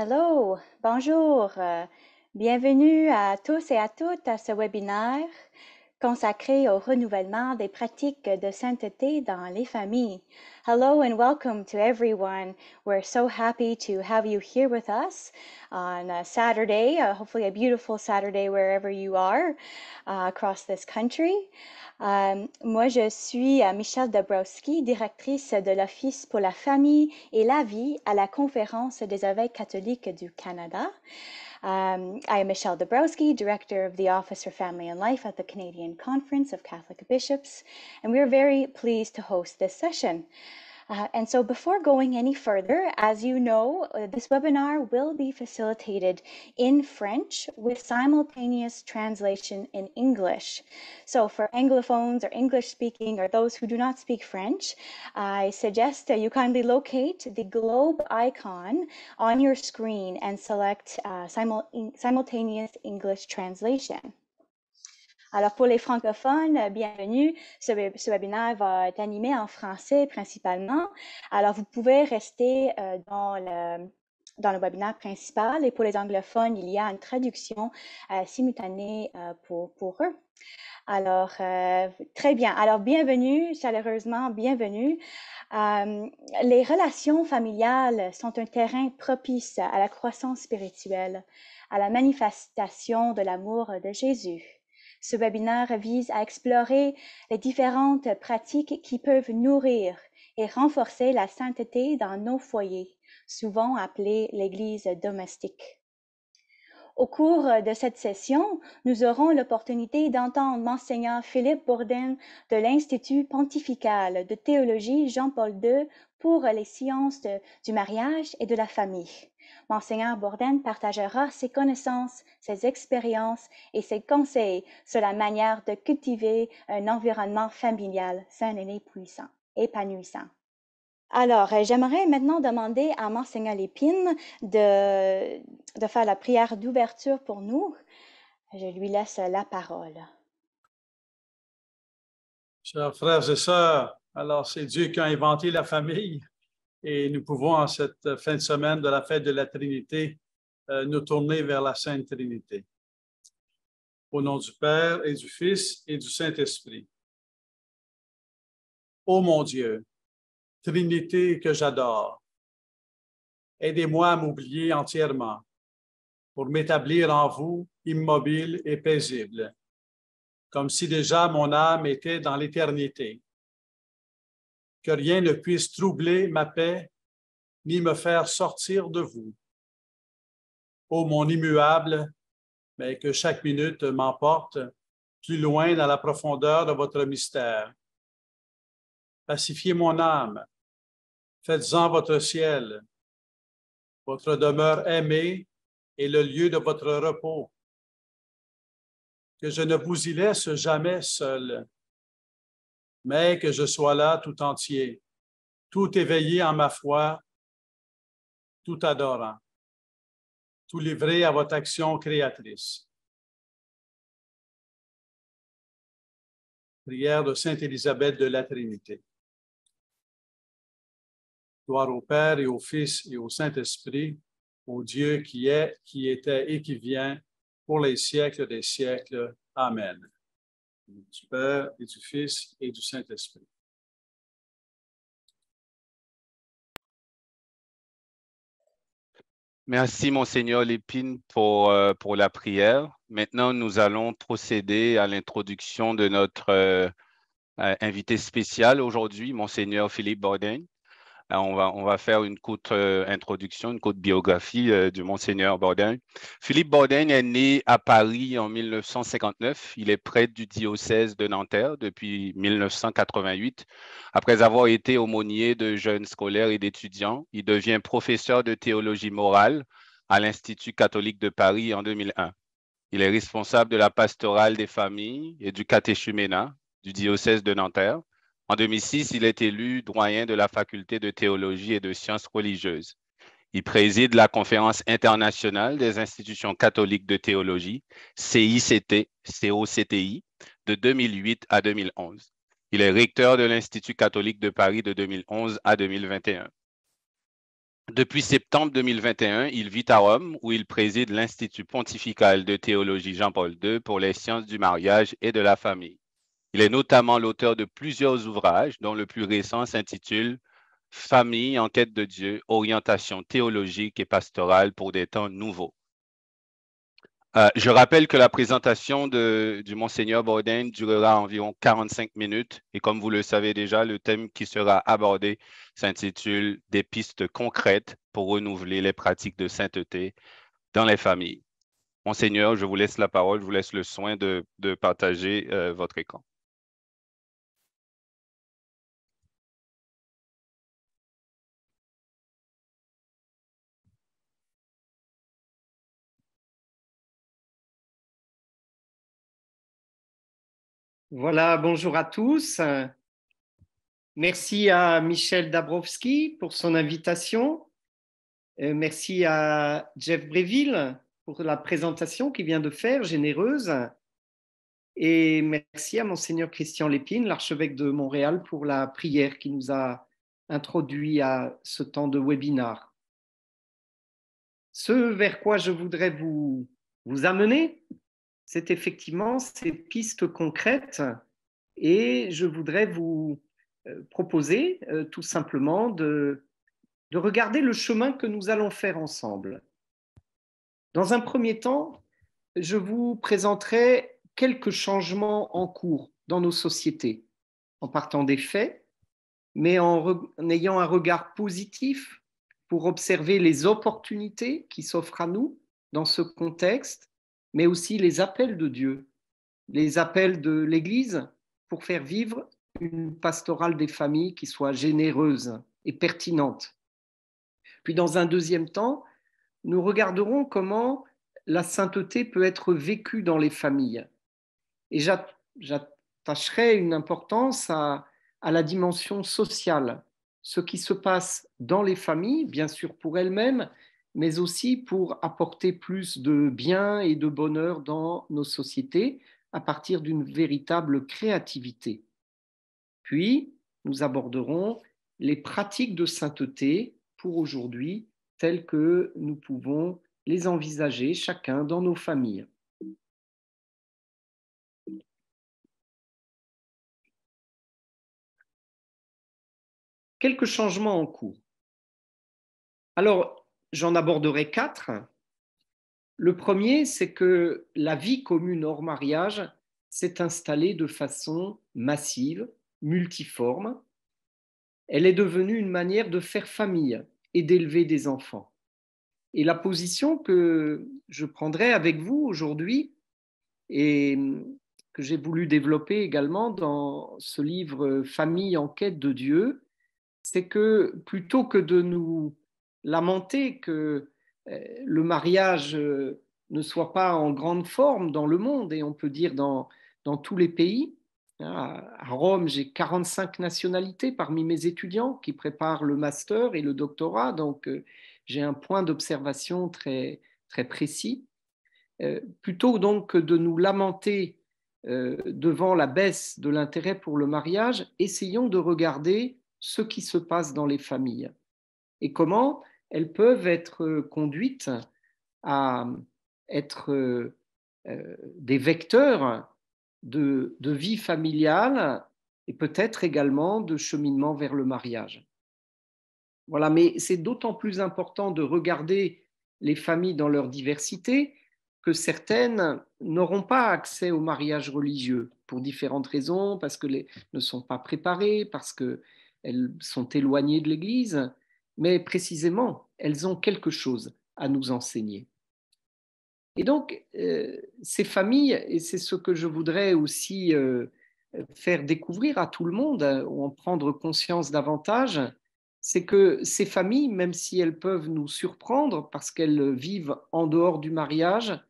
Hello, bonjour, euh, bienvenue à tous et à toutes à ce webinaire consacré au renouvellement des pratiques de sainteté dans les familles. Hello and welcome to everyone. We're so happy to have you here with us on a Saturday, uh, hopefully a beautiful Saturday wherever you are uh, across this country. Um, moi, je suis uh, Michelle Dabrowski, directrice de l'Office pour la famille et la vie à la Conférence des évêques catholiques du Canada. Um, I am Michelle Dabrowski, Director of the Office for Family and Life at the Canadian Conference of Catholic Bishops, and we are very pleased to host this session. Uh, and so before going any further, as you know, uh, this webinar will be facilitated in French with simultaneous translation in English. So for Anglophones or English speaking or those who do not speak French, I suggest you kindly locate the globe icon on your screen and select uh, simul simultaneous English translation. Alors, pour les francophones, euh, bienvenue. Ce, webinaire va être animé en français principalement. Alors, vous pouvez rester euh, dans le dans webinaire principal et pour les anglophones, il y a une traduction euh, simultanée pour, eux. Alors, très bien. Alors, bienvenue, chaleureusement, bienvenue. les relations familiales sont un terrain propice à la croissance spirituelle, à la manifestation de l'amour de Jésus. Ce webinaire vise à explorer les différentes pratiques qui peuvent nourrir et renforcer la sainteté dans nos foyers, souvent appelés l'Église domestique. Au cours euh, de cette session, nous aurons l'opportunité d'entendre Monseigneur Philippe Bourdin de l'Institut pontifical de théologie Jean-Paul II pour les sciences du mariage et de la famille. Monseigneur Bourdain partagera ses connaissances, ses expériences et ses conseils sur la manière de cultiver un environnement familial sain et puissant, épanouissant. Alors, euh, j'aimerais maintenant demander à Monseigneur Lépine de, faire la prière d'ouverture pour nous. Je lui laisse la parole. Chers frères et sœurs, alors c'est Dieu qui a inventé la famille et nous pouvons en cette fin de semaine de la fête de la Trinité euh, nous tourner vers la Sainte Trinité. Au nom du Père et du Fils et du Saint-Esprit. Ô mon Dieu, Trinité que j'adore. Aidez-moi à m'oublier entièrement pour m'établir en vous immobile et paisible, comme si déjà mon âme était dans l'éternité. Que rien ne puisse troubler ma paix ni me faire sortir de vous. Ô mon immuable, mais que chaque minute m'emporte plus loin dans la profondeur de votre mystère. Pacifiez mon âme Faites-en votre ciel, votre demeure aimée et le lieu de votre repos. Que je ne vous y laisse jamais seul, mais que je sois là tout entier, tout éveillé en ma foi, tout adorant, tout livré à votre action créatrice. Prière de Sainte Élisabeth de la Trinité. Gloire au Père et au Fils et au Saint-Esprit, au Dieu qui est, qui était et qui vient, pour les siècles des siècles. Amen. Du Père et du Fils et du Saint-Esprit. Merci, Monseigneur Lépine, pour, euh, pour la prière. Maintenant, nous allons procéder à l'introduction de notre euh, euh, invité spécial aujourd'hui, Monseigneur Philippe Borden. Euh, on va, faire une courte euh, introduction, une courte biographie euh, du monseigneur Bordaigne. Philippe Bordaigne est né à Paris en 1959. Il est prêtre du diocèse de Nanterre depuis 1988. Après avoir été aumônier de jeunes scolaires et d'étudiants, il devient professeur de théologie morale à l'Institut catholique de Paris en 2001. Il est responsable de la pastorale des familles et du catéchuménat du diocèse de Nanterre. En 2006, il est élu doyen de la faculté de théologie et de sciences religieuses. Il préside la conférence internationale des institutions catholiques de théologie, CICT, COCTI, de 2008 à 2011. Il est recteur de l'Institut catholique de Paris de 2011 à 2021. Depuis septembre 2021, il vit à Rome où il préside l'Institut pontifical de théologie Jean-Paul II pour les sciences du mariage et de la famille. Il est notamment l'auteur de plusieurs ouvrages, dont le plus récent s'intitule Famille enquête de Dieu, orientation théologique et pastorale pour des temps nouveaux. Euh, je rappelle que la présentation du Monseigneur Bourdain durera environ 45 minutes et comme vous le savez déjà, le thème qui sera abordé s'intitule Des pistes concrètes pour renouveler les pratiques de sainteté dans les familles. Monseigneur, je vous laisse la parole, je vous laisse le soin de, partager euh, votre écran. Voilà, bonjour à tous. Merci à Michel Dabrowski pour son invitation. Euh, merci à Jeff Bréville pour la présentation qu'il vient de faire, généreuse. Et merci à Monseigneur Christian Lépine, l'archevêque de Montréal, pour la prière qui nous a introduit à ce temps de webinar. Ce vers quoi je voudrais vous amener, c'est effectivement ces pistes concrètes et je voudrais vous euh, proposer euh, tout simplement de, regarder le chemin que nous allons faire ensemble. Dans un premier temps, je vous présenterai quelques changements en cours dans nos sociétés, en partant des faits, mais en ayant un regard positif pour observer les opportunités qui s'offrent à nous dans ce contexte mais aussi les appels de Dieu, les appels de l'Église pour faire vivre une pastorale des familles qui soit généreuse et pertinente. Puis dans un deuxième temps, nous regarderons comment la sainteté peut être vécue dans les familles. Et j'attacherai une importance à, la dimension sociale, ce qui se passe dans les familles, bien sûr pour elles-mêmes, mais aussi pour apporter plus de bien et de bonheur dans nos sociétés à partir d'une véritable créativité. Puis, nous aborderons les pratiques de sainteté pour aujourd'hui telles que nous pouvons les envisager chacun dans nos familles. Quelques changements en cours. Alors, J'en aborderai quatre. Le premier, c'est que la vie commune hors mariage s'est installée de façon massive, multiforme. Elle est devenue une manière de faire famille et d'élever des enfants. Et la position que je prendrai avec vous aujourd'hui et que j'ai voulu développer également dans ce livre Famille en quête de Dieu, c'est que plutôt que de nous lamenter que euh, le mariage euh, ne soit pas en grande forme dans le monde, et on peut dire dans, tous les pays. Hein, à Rome, j'ai 45 nationalités parmi mes étudiants qui préparent le master et le doctorat, donc euh, j'ai un point d'observation très, précis. plutôt donc que de nous lamenter devant la baisse de l'intérêt pour le mariage, essayons de regarder ce qui se passe dans les familles et comment elles peuvent être conduites à être euh, des vecteurs de, vie familiale et peut-être également de cheminement vers le mariage. Voilà, mais c'est d'autant plus important de regarder les familles dans leur diversité que certaines n'auront pas accès au mariage religieux pour différentes raisons, parce qu'elles ne sont pas préparées, parce qu'elles sont éloignées de l'Église mais précisément, elles ont quelque chose à nous enseigner. Et donc, euh, ces familles, et c'est ce que je voudrais aussi euh, faire découvrir à tout le monde, euh, ou en prendre conscience davantage, c'est que ces familles, même si elles peuvent nous surprendre parce qu'elles vivent en dehors du mariage,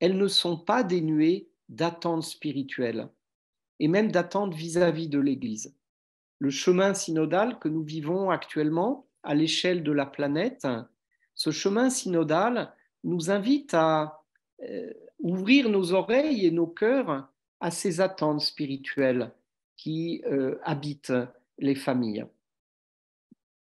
elles ne sont pas dénuées d'attentes spirituelles et même d'attentes vis-à-vis de l'Église. Le chemin synodal que nous vivons actuellement, à l'échelle de la planète, ce chemin synodal nous invite à euh, ouvrir nos oreilles et nos cœurs à ces attentes spirituelles qui euh, habitent les familles.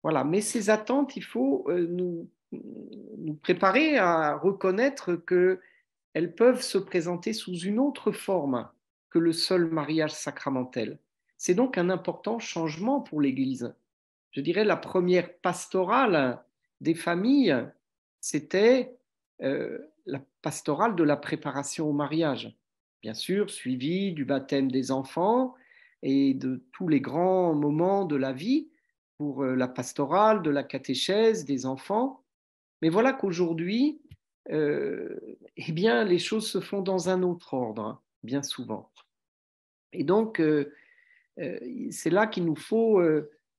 Voilà, mais ces attentes, il faut euh, nous, nous, préparer à reconnaître qu'elles peuvent se présenter sous une autre forme que le seul mariage sacramentel. C'est donc un important changement pour l'Église je dirais, la première pastorale des familles, c'était euh, la pastorale de la préparation au mariage, bien sûr, suivie du baptême des enfants et de tous les grands moments de la vie pour euh, la pastorale, de la catéchèse, des enfants. Mais voilà qu'aujourd'hui, euh, eh bien, les choses se font dans un autre ordre, hein, bien souvent. Et donc, c'est là qu'il nous faut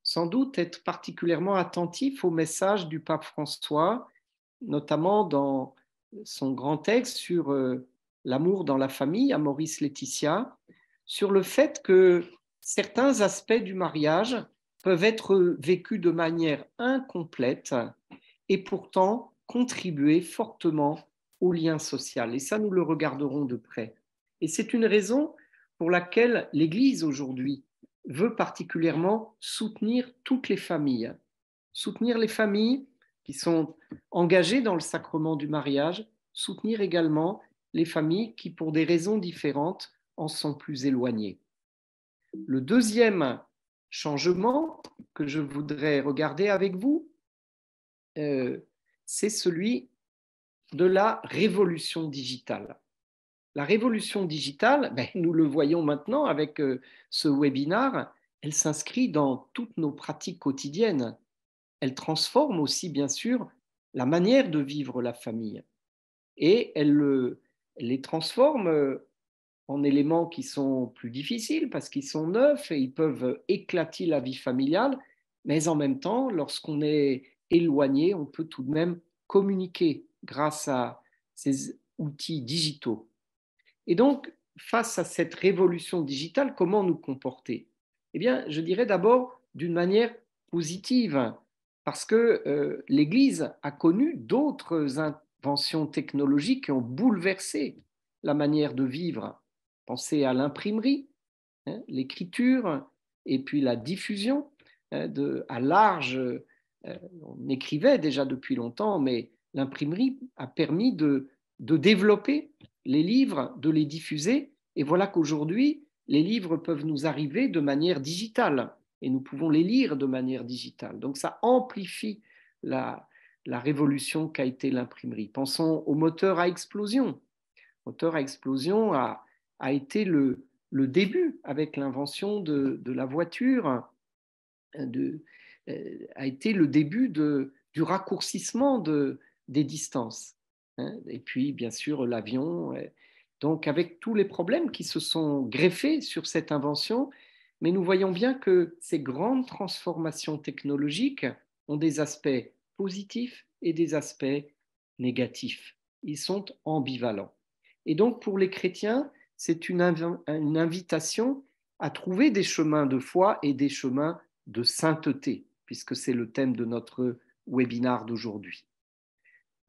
sans doute être particulièrement attentif au message du pape François, notamment dans son grand texte sur euh, l'amour dans la famille à Maurice Laetitia, sur le fait que certains aspects du mariage peuvent être vécus de manière incomplète et pourtant contribuer fortement au lien social. Et ça, nous le regarderons de près. Et c'est une raison pour laquelle l'Église aujourd'hui veut particulièrement soutenir toutes les familles, soutenir les familles qui sont engagées dans le sacrement du mariage, soutenir également les familles qui, pour des raisons différentes, en sont plus éloignées. Le deuxième changement que je voudrais regarder avec vous, euh, c'est celui de la révolution digitale la révolution digitale, ben, nous le voyons maintenant avec euh, ce webinar, elle s'inscrit dans toutes nos pratiques quotidiennes. Elle transforme aussi, bien sûr, la manière de vivre la famille. Et elle, euh, les transforme euh, en éléments qui sont plus difficiles parce qu'ils sont neufs et ils peuvent éclater la vie familiale. Mais en même temps, lorsqu'on est éloigné, on peut tout de même communiquer grâce à ces outils digitaux. Et donc, face à cette révolution digitale, comment nous comporter Eh bien, je dirais d'abord d'une manière positive, parce que euh, l'Église a connu d'autres inventions technologiques qui ont bouleversé la manière de vivre. Pensez à l'imprimerie, hein, l'écriture, et puis la diffusion hein, à large. Euh, on écrivait déjà depuis longtemps, mais l'imprimerie a permis de développer les livres, de les diffuser. Et voilà qu'aujourd'hui, les livres peuvent nous arriver de manière digitale et nous pouvons les lire de manière digitale. Donc ça amplifie la, révolution qu'a été l'imprimerie. Pensons au moteur à explosion. moteur à explosion a, été le, début avec l'invention de, la voiture, euh, a été le début du raccourcissement des distances. Hein, et puis, bien sûr, l'avion. Donc, avec tous les problèmes qui se sont greffés sur cette invention, mais nous voyons bien que ces grandes transformations technologiques ont des aspects positifs et des aspects négatifs. Ils sont ambivalents. Et donc, pour les chrétiens, c'est une, invitation à trouver des chemins de foi et des chemins de sainteté, puisque c'est le thème de notre webinaire d'aujourd'hui.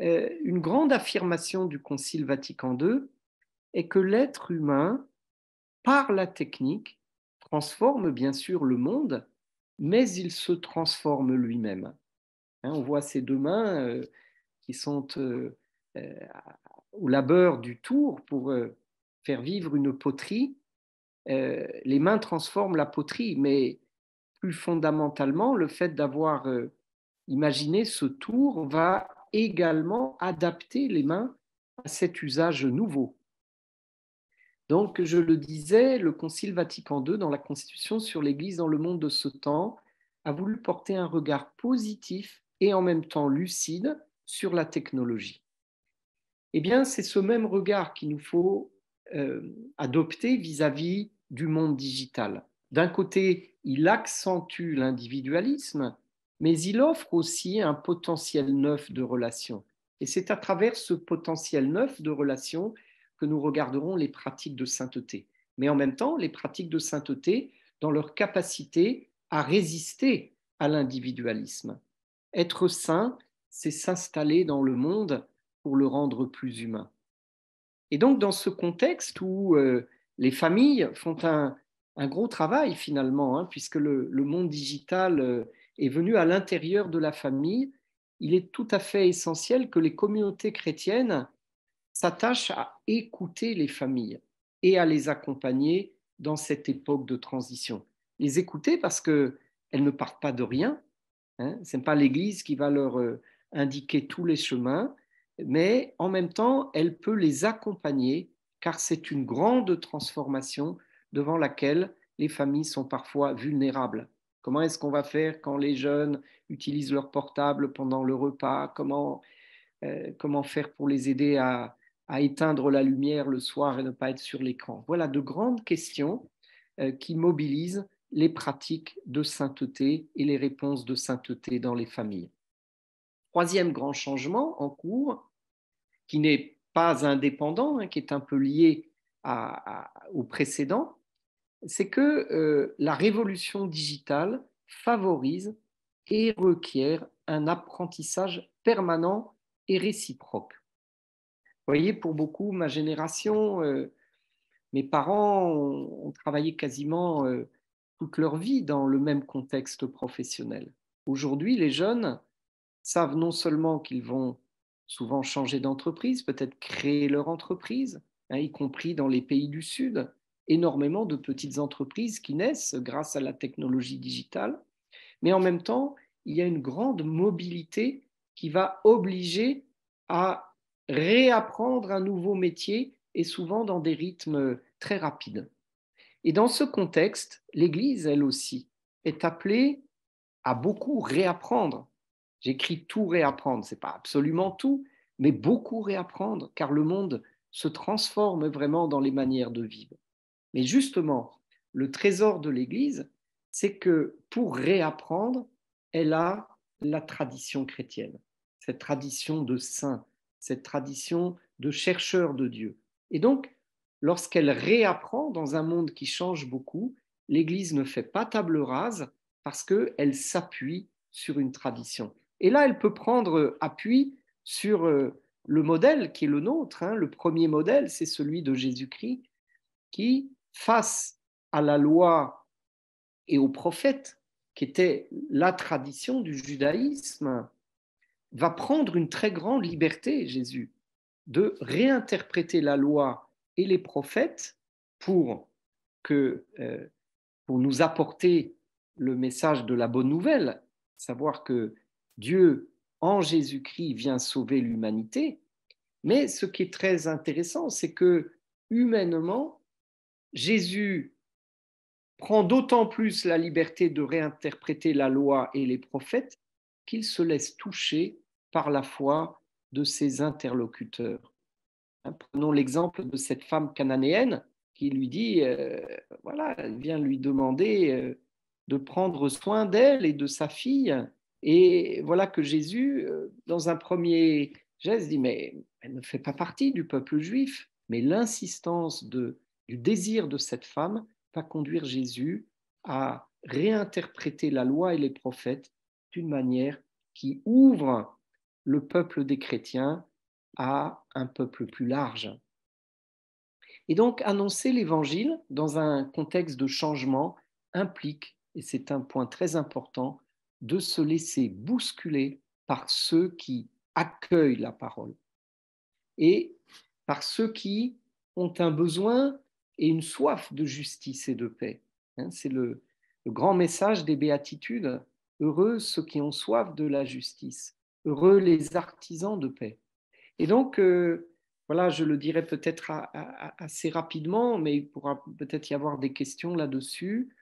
Euh, une grande affirmation du Concile Vatican II est que l'être humain, par la technique, transforme bien sûr le monde, mais il se transforme lui-même. Hein, on voit ces deux mains euh, qui sont euh, au labeur du tour pour faire vivre une poterie. les mains transforment la poterie, mais plus fondamentalement, le fait d'avoir imaginé ce tour va également adapter les mains à cet usage nouveau. Donc, je le disais, le Concile Vatican II, dans la Constitution sur l'Église dans le monde de ce temps, a voulu porter un regard positif et en même temps lucide sur la technologie. Eh bien, c'est ce même regard qu'il nous faut euh, adopter vis à -vis du monde digital. D'un côté, il accentue l'individualisme, mais il offre aussi un potentiel neuf de relation. Et c'est à travers ce potentiel neuf de relation que nous regarderons les pratiques de sainteté. Mais en même temps, les pratiques de sainteté dans leur capacité à résister à l'individualisme. Être saint, c'est s'installer dans le monde pour le rendre plus humain. Et donc, dans ce contexte où euh, les familles font un, gros travail finalement, hein, puisque le, monde digital euh, est venu à l'intérieur de la famille, il est tout à fait essentiel que les communautés chrétiennes s'attachent à écouter les familles et à les accompagner dans cette époque de transition. Les écouter parce qu'elles ne partent pas de rien. Hein. Ce n'est pas l'Église qui va leur euh, indiquer tous les chemins, mais en même temps, elle peut les accompagner car c'est une grande transformation devant laquelle les familles sont parfois vulnérables. Comment est-ce qu'on va faire quand les jeunes utilisent leur portable pendant le repas comment, euh, faire pour les aider à, éteindre la lumière le soir et ne pas être sur l'écran Voilà de grandes questions euh, qui mobilisent les pratiques de sainteté et les réponses de sainteté dans les familles. Troisième grand changement en cours, qui n'est pas indépendant, hein, qui est un peu lié au précédent, c'est que euh, la révolution digitale favorise et requiert un apprentissage permanent et réciproque. Vous voyez, pour beaucoup, ma génération, euh, mes parents ont, travaillé quasiment euh, toute leur vie dans le même contexte professionnel. Aujourd'hui, les jeunes savent non seulement qu'ils vont souvent changer d'entreprise, peut-être créer leur entreprise, hein, y compris dans les pays du Sud, énormément de petites entreprises qui naissent grâce à la technologie digitale. Mais en même temps, il y a une grande mobilité qui va obliger à réapprendre un nouveau métier et souvent dans des rythmes très rapides. Et dans ce contexte, l'Église, elle aussi, est appelée à beaucoup réapprendre. J'écris tout réapprendre, ce n'est pas absolument tout, mais beaucoup réapprendre, car le monde se transforme vraiment dans les manières de vivre. Mais justement, le trésor de l'Église, c'est que pour réapprendre, elle a la tradition chrétienne, cette tradition de saint, cette tradition de chercheur de Dieu. Et donc, lorsqu'elle réapprend dans un monde qui change beaucoup, l'Église ne fait pas table rase parce qu'elle s'appuie sur une tradition. Et là, elle peut prendre appui sur euh, le modèle qui est le nôtre. Hein. Le premier modèle, c'est celui de Jésus-Christ qui face à la loi et aux prophètes, qui était la tradition du judaïsme, va prendre une très grande liberté, Jésus, de réinterpréter la loi et les prophètes pour, que, euh, pour nous apporter le message de la bonne nouvelle, savoir que Dieu, en Jésus-Christ, vient sauver l'humanité. Mais ce qui est très intéressant, c'est que humainement, Jésus prend d'autant plus la liberté de réinterpréter la loi et les prophètes qu'il se laisse toucher par la foi de ses interlocuteurs. Hein, prenons l'exemple de cette femme cananéenne qui lui dit, euh, voilà, elle vient lui demander euh, de prendre soin d'elle et de sa fille. Et voilà que Jésus, euh, dans un premier geste, dit, mais elle ne fait pas partie du peuple juif. Mais l'insistance de du désir de cette femme va conduire Jésus à réinterpréter la loi et les prophètes d'une manière qui ouvre le peuple des chrétiens à un peuple plus large. Et donc annoncer l'évangile dans un contexte de changement implique, et c'est un point très important, de se laisser bousculer par ceux qui accueillent la parole et par ceux qui ont un besoin et une soif de justice et de paix. Hein. c'est le, grand message des béatitudes. Heureux ceux qui ont soif de la justice, heureux les artisans de paix. Et donc, euh, voilà, je le dirai peut-être assez rapidement, mais il pourra peut-être y avoir des questions là-dessus.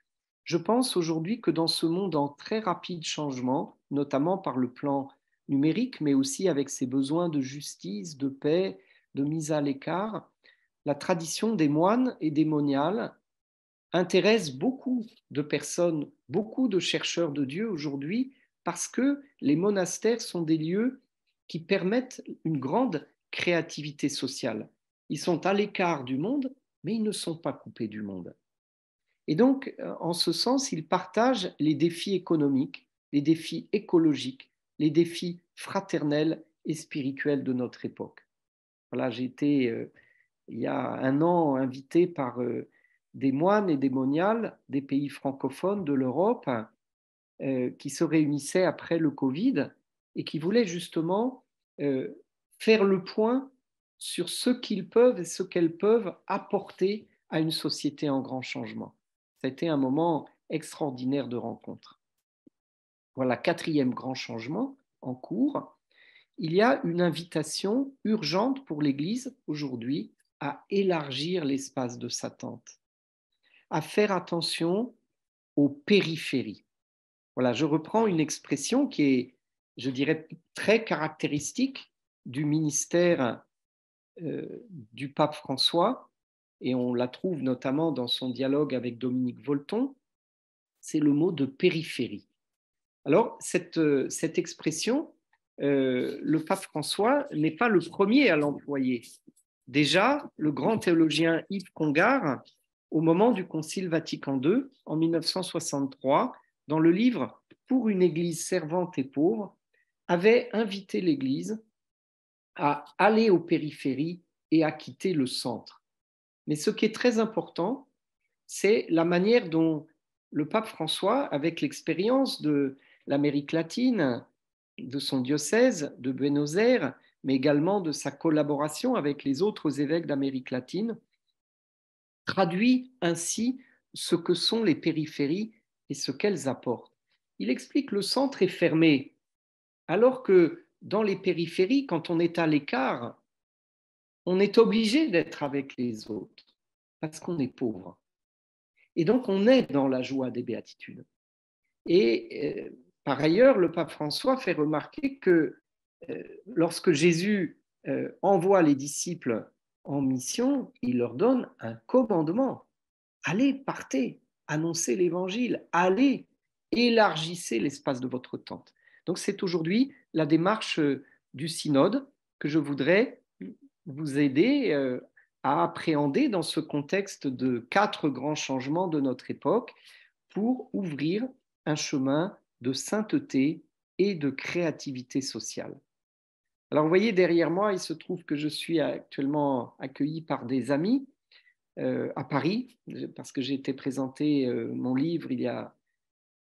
Je pense aujourd'hui que dans ce monde en très rapide changement, notamment par le plan numérique, mais aussi avec ses besoins de justice, de paix, de mise à l'écart, la tradition des moines et des moniales intéresse beaucoup de personnes, beaucoup de chercheurs de Dieu aujourd'hui, parce que les monastères sont des lieux qui permettent une grande créativité sociale. Ils sont à l'écart du monde, mais ils ne sont pas coupés du monde. Et donc, euh, en ce sens, ils partagent les défis économiques, les défis écologiques, les défis fraternels et spirituels de notre époque. Voilà, j'ai été euh, il y a un an invité par euh, des moines et des moniales des pays francophones de l'Europe euh, qui se réunissaient après le Covid et qui voulaient justement euh, faire le point sur ce qu'ils peuvent et ce qu'elles peuvent apporter à une société en grand changement. C'était un moment extraordinaire de rencontre. Voilà, quatrième grand changement en cours. Il y a une invitation urgente pour l'Église aujourd'hui à élargir l'espace de sa tente, à faire attention aux périphéries. Voilà, je reprends une expression qui est, je dirais, très caractéristique du ministère euh, du pape François, et on la trouve notamment dans son dialogue avec Dominique Volton, c'est le mot de périphérie. Alors, cette, euh, expression, euh, le pape François n'est pas le premier à l'employer. Déjà, le grand théologien Yves Congar, au moment du Concile Vatican II, en 1963, dans le livre Pour une Église servante et pauvre, avait invité l'Église à aller aux périphéries et à quitter le centre. Mais ce qui est très important, c'est la manière dont le pape François, avec l'expérience de l'Amérique latine, de son diocèse, de Buenos Aires, mais également de sa collaboration avec les autres évêques d'Amérique latine, traduit ainsi ce que sont les périphéries et ce qu'elles apportent. Il explique que le centre est fermé, alors que dans les périphéries, quand on est à l'écart, on est obligé d'être avec les autres parce qu'on est pauvre. Et donc on est dans la joie des béatitudes. Et euh, par ailleurs, le pape François fait remarquer que euh, lorsque Jésus euh, envoie les disciples en mission, il leur donne un commandement. Allez, partez, annoncez l'évangile, allez, élargissez l'espace de votre tente. Donc c'est aujourd'hui la démarche euh, du synode que je voudrais vous aider à appréhender dans ce contexte de quatre grands changements de notre époque pour ouvrir un chemin de sainteté et de créativité sociale. Alors vous voyez derrière moi, il se trouve que je suis actuellement accueilli par des amis euh, à Paris, parce que j'ai été présenté euh, mon livre il y a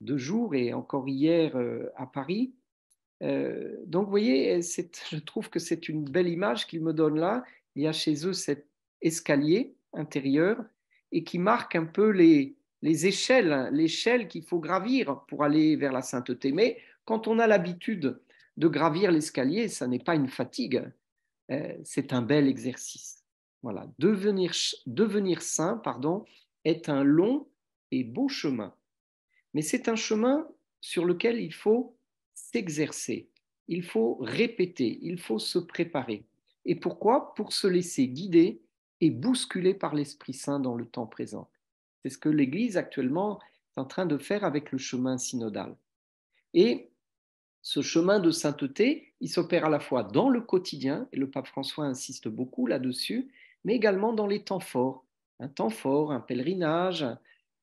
deux jours et encore hier euh, à Paris. donc vous voyez, je trouve que c'est une belle image qu'ils me donnent là. Il y a chez eux cet escalier intérieur et qui marque un peu les, les échelles, hein, l'échelle qu'il faut gravir pour aller vers la sainteté. Mais quand on a l'habitude de gravir l'escalier, ça n'est pas une fatigue, euh, c'est un bel exercice. Voilà, devenir, saint, pardon, est un long et beau chemin. Mais c'est un chemin sur lequel il faut s'exercer, il faut répéter, il faut se préparer. Et pourquoi Pour se laisser guider et bousculer par l'Esprit Saint dans le temps présent. C'est ce que l'Église actuellement est en train de faire avec le chemin synodal. Et ce chemin de sainteté, il s'opère à la fois dans le quotidien, et le pape François insiste beaucoup là-dessus, mais également dans les temps forts. Un temps fort, un pèlerinage,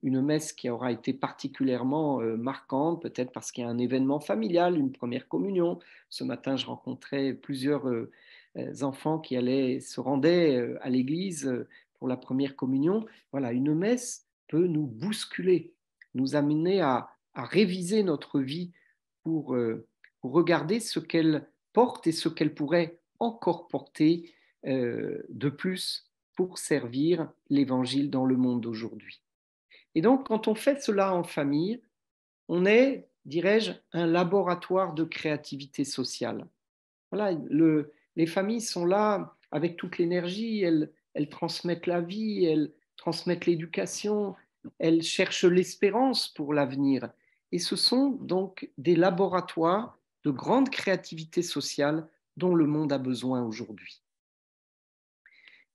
une messe qui aura été particulièrement euh, marquante, peut-être parce qu'il y a un événement familial, une première communion. Ce matin, je rencontrais plusieurs euh, euh, enfants qui allaient, se rendaient à l'église pour la première communion. Voilà, une messe peut nous bousculer, nous amener à réviser notre vie euh, pour, regarder ce qu'elle porte et ce qu'elle pourrait encore porter euh, de plus pour servir l'Évangile dans le monde d'aujourd'hui. Et donc, quand on fait cela en famille, on est, dirais-je, un laboratoire de créativité sociale. Voilà, les familles sont là avec toute l'énergie, elles transmettent la vie, elles transmettent l'éducation, elles cherchent l'espérance pour l'avenir. Et ce sont donc des laboratoires de grande créativité sociale dont le monde a besoin aujourd'hui.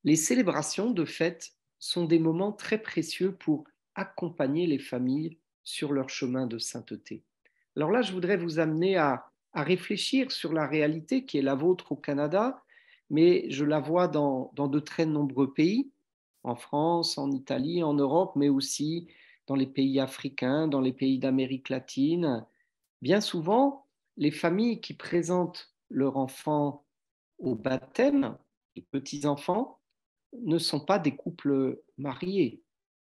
Les célébrations de fêtes sont des moments très précieux pour accompagner les familles sur leur chemin de sainteté. Alors là, je voudrais vous amener à, réfléchir sur la réalité qui est la vôtre au Canada, mais je la vois dans de très nombreux pays, en France, en Italie, en Europe, mais aussi dans les pays africains, dans les pays d'Amérique latine. Bien souvent, les familles qui présentent leur enfant au baptême, les petits-enfants, ne sont pas des couples mariés.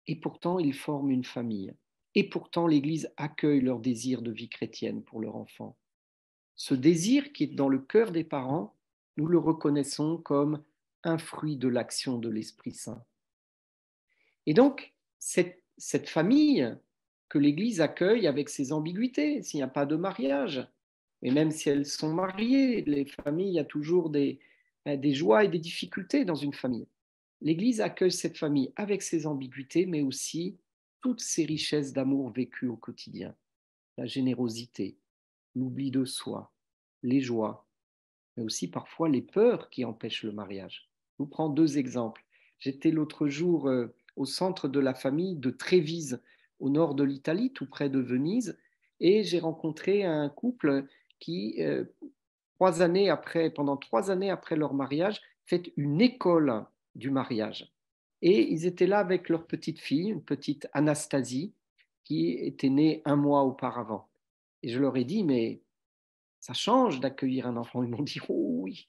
Et pourtant, ils forment une famille. Et pourtant, l'Église accueille leur désir de vie chrétienne pour leur enfant. Ce désir qui est dans le cœur des parents, nous le reconnaissons comme un fruit de l'action de l'Esprit Saint. Et donc, cette cette famille que l'Église accueille avec ses ambiguïtés, s'il n'y a pas de mariage. Et même si elles sont mariées, les familles, il y a toujours ben, des, joies et des difficultés dans une famille. L'Église accueille cette famille avec ses ambiguïtés, mais aussi toutes ses richesses d'amour vécues au quotidien. La générosité, l'oubli de soi, les joies, mais aussi parfois les peurs qui empêchent le mariage. Je vous prends deux exemples. J'étais l'autre jour euh, au centre de la famille de Trévise, au nord de l'Italie, tout près de Venise. Et j'ai rencontré un couple qui, euh, trois années après, pendant trois années après leur mariage, fait une école du mariage. Et ils étaient là avec leur petite fille, une petite Anastasie, qui était née un mois auparavant. Et je leur ai dit, mais ça change d'accueillir un enfant. Ils m'ont dit, oh oui,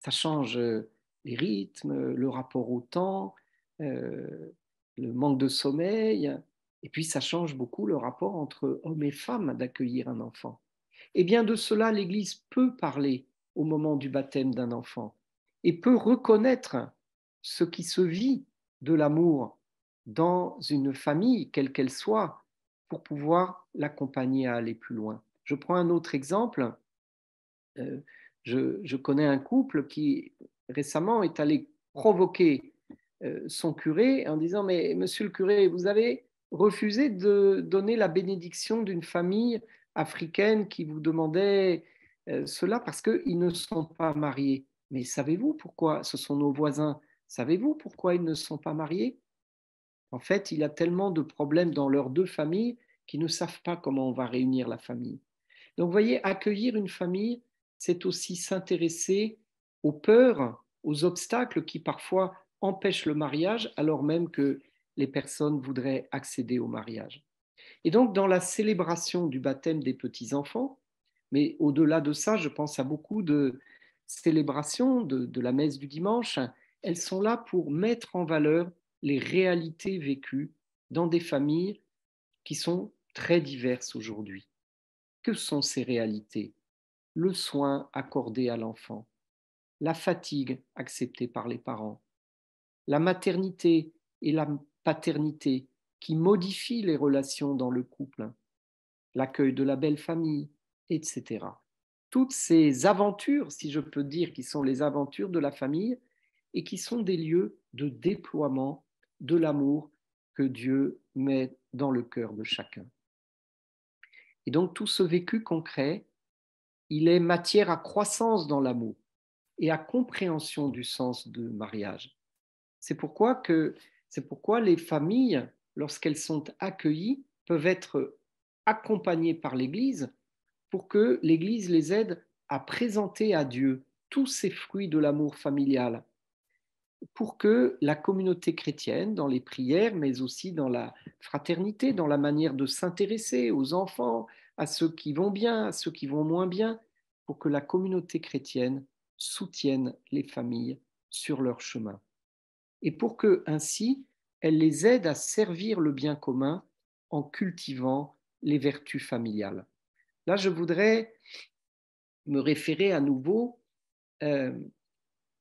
ça change euh, les rythmes, le rapport au temps, euh, le manque de sommeil, et puis ça change beaucoup le rapport entre homme et femmes d'accueillir un enfant. et eh bien de cela, l'Église peut parler au moment du baptême d'un enfant et peut reconnaître ce qui se vit de l'amour dans une famille, quelle qu'elle soit, pour pouvoir l'accompagner à aller plus loin. Je prends un autre exemple. Euh, je, connais un couple qui récemment est allé provoquer euh, son curé en disant Mais monsieur le curé, vous avez refusé de donner la bénédiction d'une famille africaine qui vous demandait euh, cela parce qu'ils ne sont pas mariés. Mais savez-vous pourquoi Ce sont nos voisins. Savez-vous pourquoi ils ne sont pas mariés En fait, il a tellement de problèmes dans leurs deux familles qu'ils ne savent pas comment on va réunir la famille. Donc, vous voyez, accueillir une famille, c'est aussi s'intéresser aux peurs, aux obstacles qui parfois empêche le mariage alors même que les personnes voudraient accéder au mariage. Et donc, dans la célébration du baptême des petits-enfants, mais au-delà de ça, je pense à beaucoup de célébrations de, la messe du dimanche, elles sont là pour mettre en valeur les réalités vécues dans des familles qui sont très diverses aujourd'hui. Que sont ces réalités Le soin accordé à l'enfant, la fatigue acceptée par les parents, la maternité et la paternité qui modifient les relations dans le couple, l'accueil de la belle famille, etc. Toutes ces aventures, si je peux dire, qui sont les aventures de la famille et qui sont des lieux de déploiement de l'amour que Dieu met dans le cœur de chacun. Et donc tout ce vécu concret, il est matière à croissance dans l'amour et à compréhension du sens de mariage. C'est pourquoi, pourquoi les familles, lorsqu'elles sont accueillies, peuvent être accompagnées par l'Église pour que l'Église les aide à présenter à Dieu tous ces fruits de l'amour familial, pour que la communauté chrétienne, dans les prières, mais aussi dans la fraternité, dans la manière de s'intéresser aux enfants, à ceux qui vont bien, à ceux qui vont moins bien, pour que la communauté chrétienne soutienne les familles sur leur chemin et pour que, ainsi, elle les aident à servir le bien commun en cultivant les vertus familiales. Là, je voudrais me référer à nouveau euh,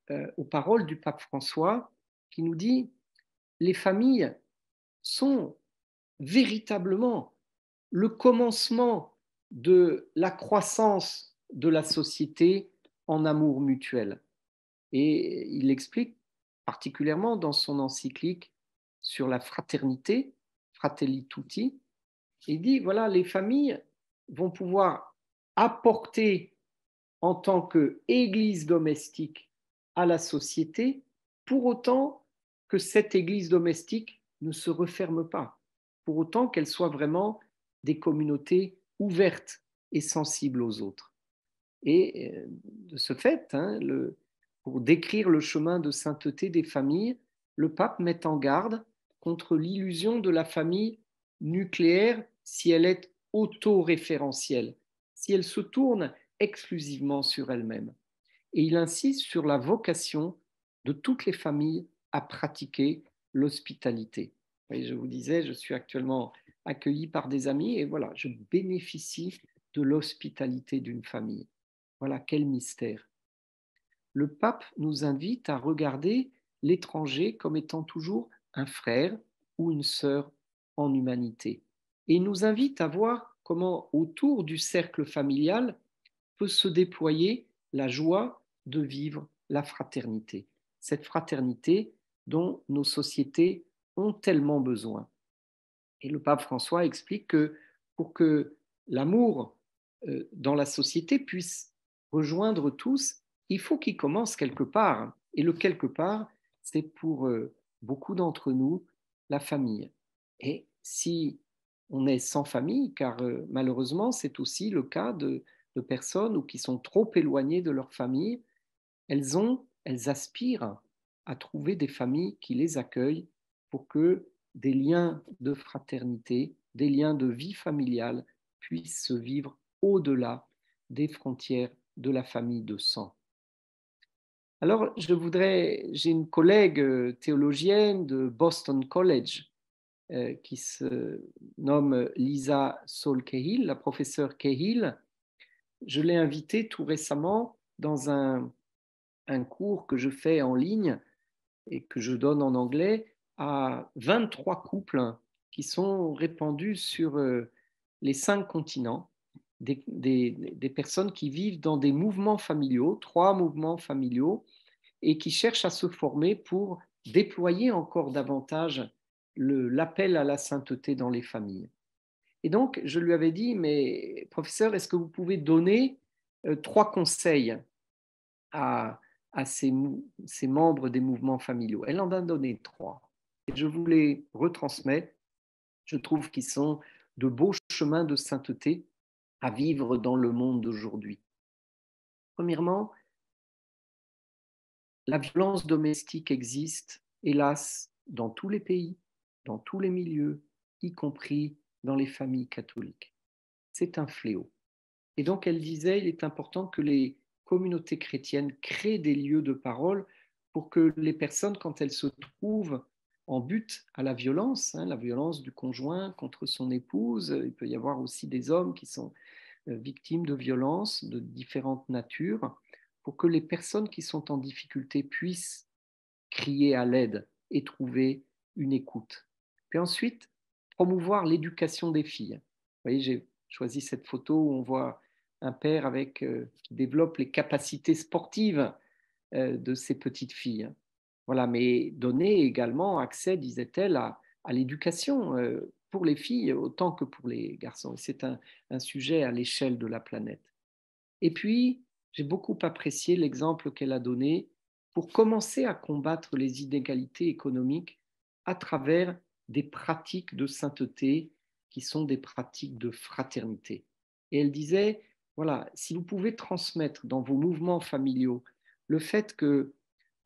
euh, aux paroles du pape François qui nous dit, les familles sont véritablement le commencement de la croissance de la société en amour mutuel. Et il explique particulièrement dans son encyclique sur la fraternité, Fratelli Tutti. Il dit, voilà, les familles vont pouvoir apporter en tant qu'église domestique à la société, pour autant que cette église domestique ne se referme pas, pour autant qu'elle soit vraiment des communautés ouvertes et sensibles aux autres. Et euh, de ce fait, hein, le, pour décrire le chemin de sainteté des familles, le pape met en garde contre l'illusion de la famille nucléaire si elle est autoréférentielle, si elle se tourne exclusivement sur elle-même. Et il insiste sur la vocation de toutes les familles à pratiquer l'hospitalité. Je vous disais, je suis actuellement accueilli par des amis et voilà, je bénéficie de l'hospitalité d'une famille. Voilà quel mystère le pape nous invite à regarder l'étranger comme étant toujours un frère ou une sœur en humanité. Et il nous invite à voir comment autour du cercle familial peut se déployer la joie de vivre la fraternité, cette fraternité dont nos sociétés ont tellement besoin. Et le pape François explique que pour que l'amour euh, dans la société puisse rejoindre tous, il faut qu'il commence quelque part. Et le quelque part, c'est pour euh, beaucoup d'entre nous la famille. Et si on est sans famille, car euh, malheureusement, c'est aussi le cas de, personnes qui sont trop éloignées de leur famille, elles ont, elles aspirent à trouver des familles qui les accueillent pour que des liens de fraternité, des liens de vie familiale puissent se vivre au-delà des frontières de la famille de sang. Alors, je voudrais, j'ai une collègue euh, théologienne de Boston College euh, qui se nomme Lisa Saul Cahill, la professeure Cahill. Je l'ai invitée tout récemment dans un, cours que je fais en ligne et que je donne en anglais à 23 couples qui sont répandus sur euh, les cinq continents des, des, personnes qui vivent dans des mouvements familiaux, trois mouvements familiaux, et qui cherchent à se former pour déployer encore davantage l'appel à la sainteté dans les familles. Et donc, je lui avais dit, mais professeur, est-ce que vous pouvez donner euh, trois conseils à, à ces, ces, membres des mouvements familiaux Elle en a donné trois. Et je vous les retransmets. Je trouve qu'ils sont de beaux chemins de sainteté à vivre dans le monde d'aujourd'hui Premièrement, la violence domestique existe, hélas, dans tous les pays, dans tous les milieux, y compris dans les familles catholiques. C'est un fléau. Et donc, elle disait, il est important que les communautés chrétiennes créent des lieux de parole pour que les personnes, quand elles se trouvent en but à la violence, hein, la violence du conjoint contre son épouse, il peut y avoir aussi des hommes qui sont euh, victimes de violences de différentes natures pour que les personnes qui sont en difficulté puissent crier à l'aide et trouver une écoute. Puis ensuite, promouvoir l'éducation des filles. Vous voyez, j'ai choisi cette photo où on voit un père euh, qui développe les capacités sportives euh, de ses petites filles. Voilà, mais donner également accès, disait-elle, à, l'éducation pour les filles autant que pour les garçons. C'est un, un sujet à l'échelle de la planète. Et puis, j'ai beaucoup apprécié l'exemple qu'elle a donné pour commencer à combattre les inégalités économiques à travers des pratiques de sainteté qui sont des pratiques de fraternité. Et elle disait, voilà, si vous pouvez transmettre dans vos mouvements familiaux le fait que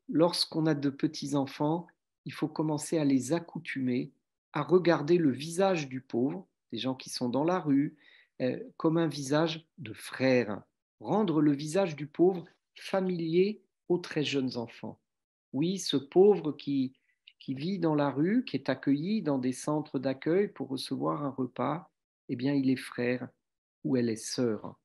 lorsqu'on a de petits-enfants, il faut commencer à les accoutumer à regarder le visage du pauvre, des gens qui sont dans la rue, euh, comme un visage de frère. Rendre le visage du pauvre familier aux très jeunes enfants. Oui, ce pauvre qui, qui vit dans la rue, qui est accueilli dans des centres d'accueil pour recevoir un repas, eh bien, il est frère ou elle est sœur.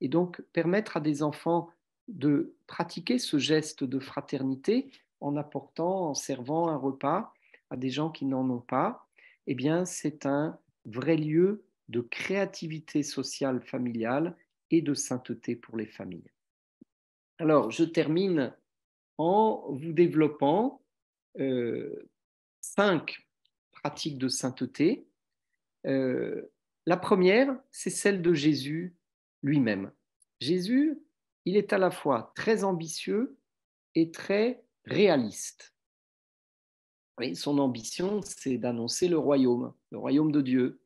Et donc, permettre à des enfants de pratiquer ce geste de fraternité en apportant, en servant un repas à des gens qui n'en ont pas, eh bien, c'est un vrai lieu de créativité sociale familiale et de sainteté pour les familles. Alors, je termine en vous développant euh, cinq pratiques de sainteté. Euh, la première, c'est celle de Jésus lui-même. Jésus, il est à la fois très ambitieux et très réaliste son ambition, c'est d'annoncer le royaume, le royaume de Dieu.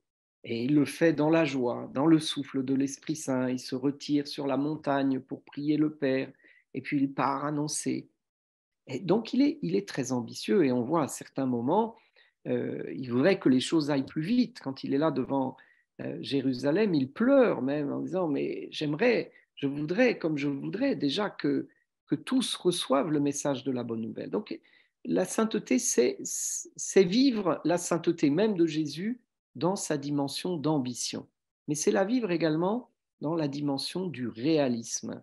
Et il le fait dans la joie, dans le souffle de l'Esprit Saint. Il se retire sur la montagne pour prier le Père, et puis il part annoncer. Et donc il est, très ambitieux, et on voit à certains moments, euh, il voudrait que les choses aillent plus vite. Quand il est là devant euh, Jérusalem, il pleure même en disant, mais j'aimerais, je voudrais, comme je voudrais déjà que, que tous reçoivent le message de la bonne nouvelle. Donc la sainteté, c'est vivre la sainteté même de Jésus dans sa dimension d'ambition. Mais c'est la vivre également dans la dimension du réalisme.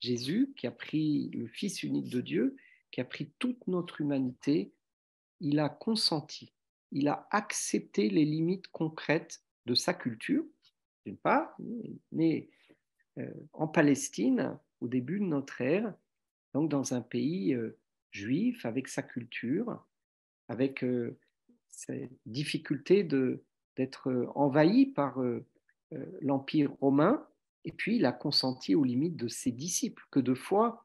Jésus, qui a pris le Fils unique de Dieu, qui a pris toute notre humanité, il a consenti, il a accepté les limites concrètes de sa culture. D'une part, né euh, en Palestine au début de notre ère, donc dans un pays euh, juif, avec sa culture, avec euh, ses difficultés difficulté d'être euh, envahi par euh, l'Empire romain, et puis il a consenti aux limites de ses disciples, que de fois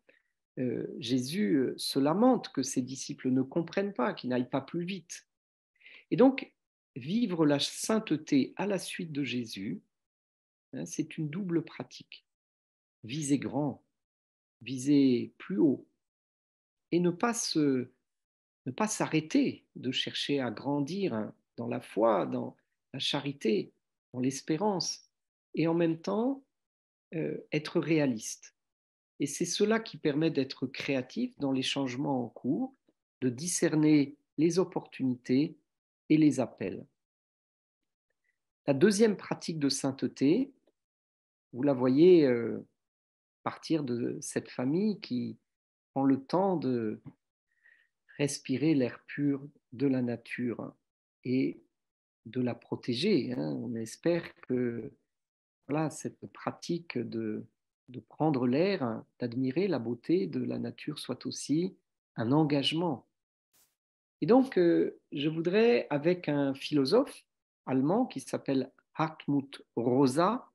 Jésus se lamente que ses disciples ne comprennent pas, qu'ils n'aillent pas plus vite. Et donc, vivre la sainteté à la suite de Jésus, hein, c'est une double pratique. Viser grand, viser plus haut, et ne pas ne pas s'arrêter de chercher à grandir dans la foi, dans la charité, dans l'espérance, et en même temps euh, être réaliste. Et c'est cela qui permet d'être créatif dans les changements en cours, de discerner les opportunités et les appels. La deuxième pratique de sainteté, vous la voyez euh, partir de cette famille qui, le temps de respirer l'air pur de la nature et de la protéger. Hein. On espère que cette pratique de, prendre l'air, d'admirer la beauté de la nature soit aussi un engagement. Et donc, euh, je voudrais, avec un philosophe allemand qui s'appelle Hartmut Rosa,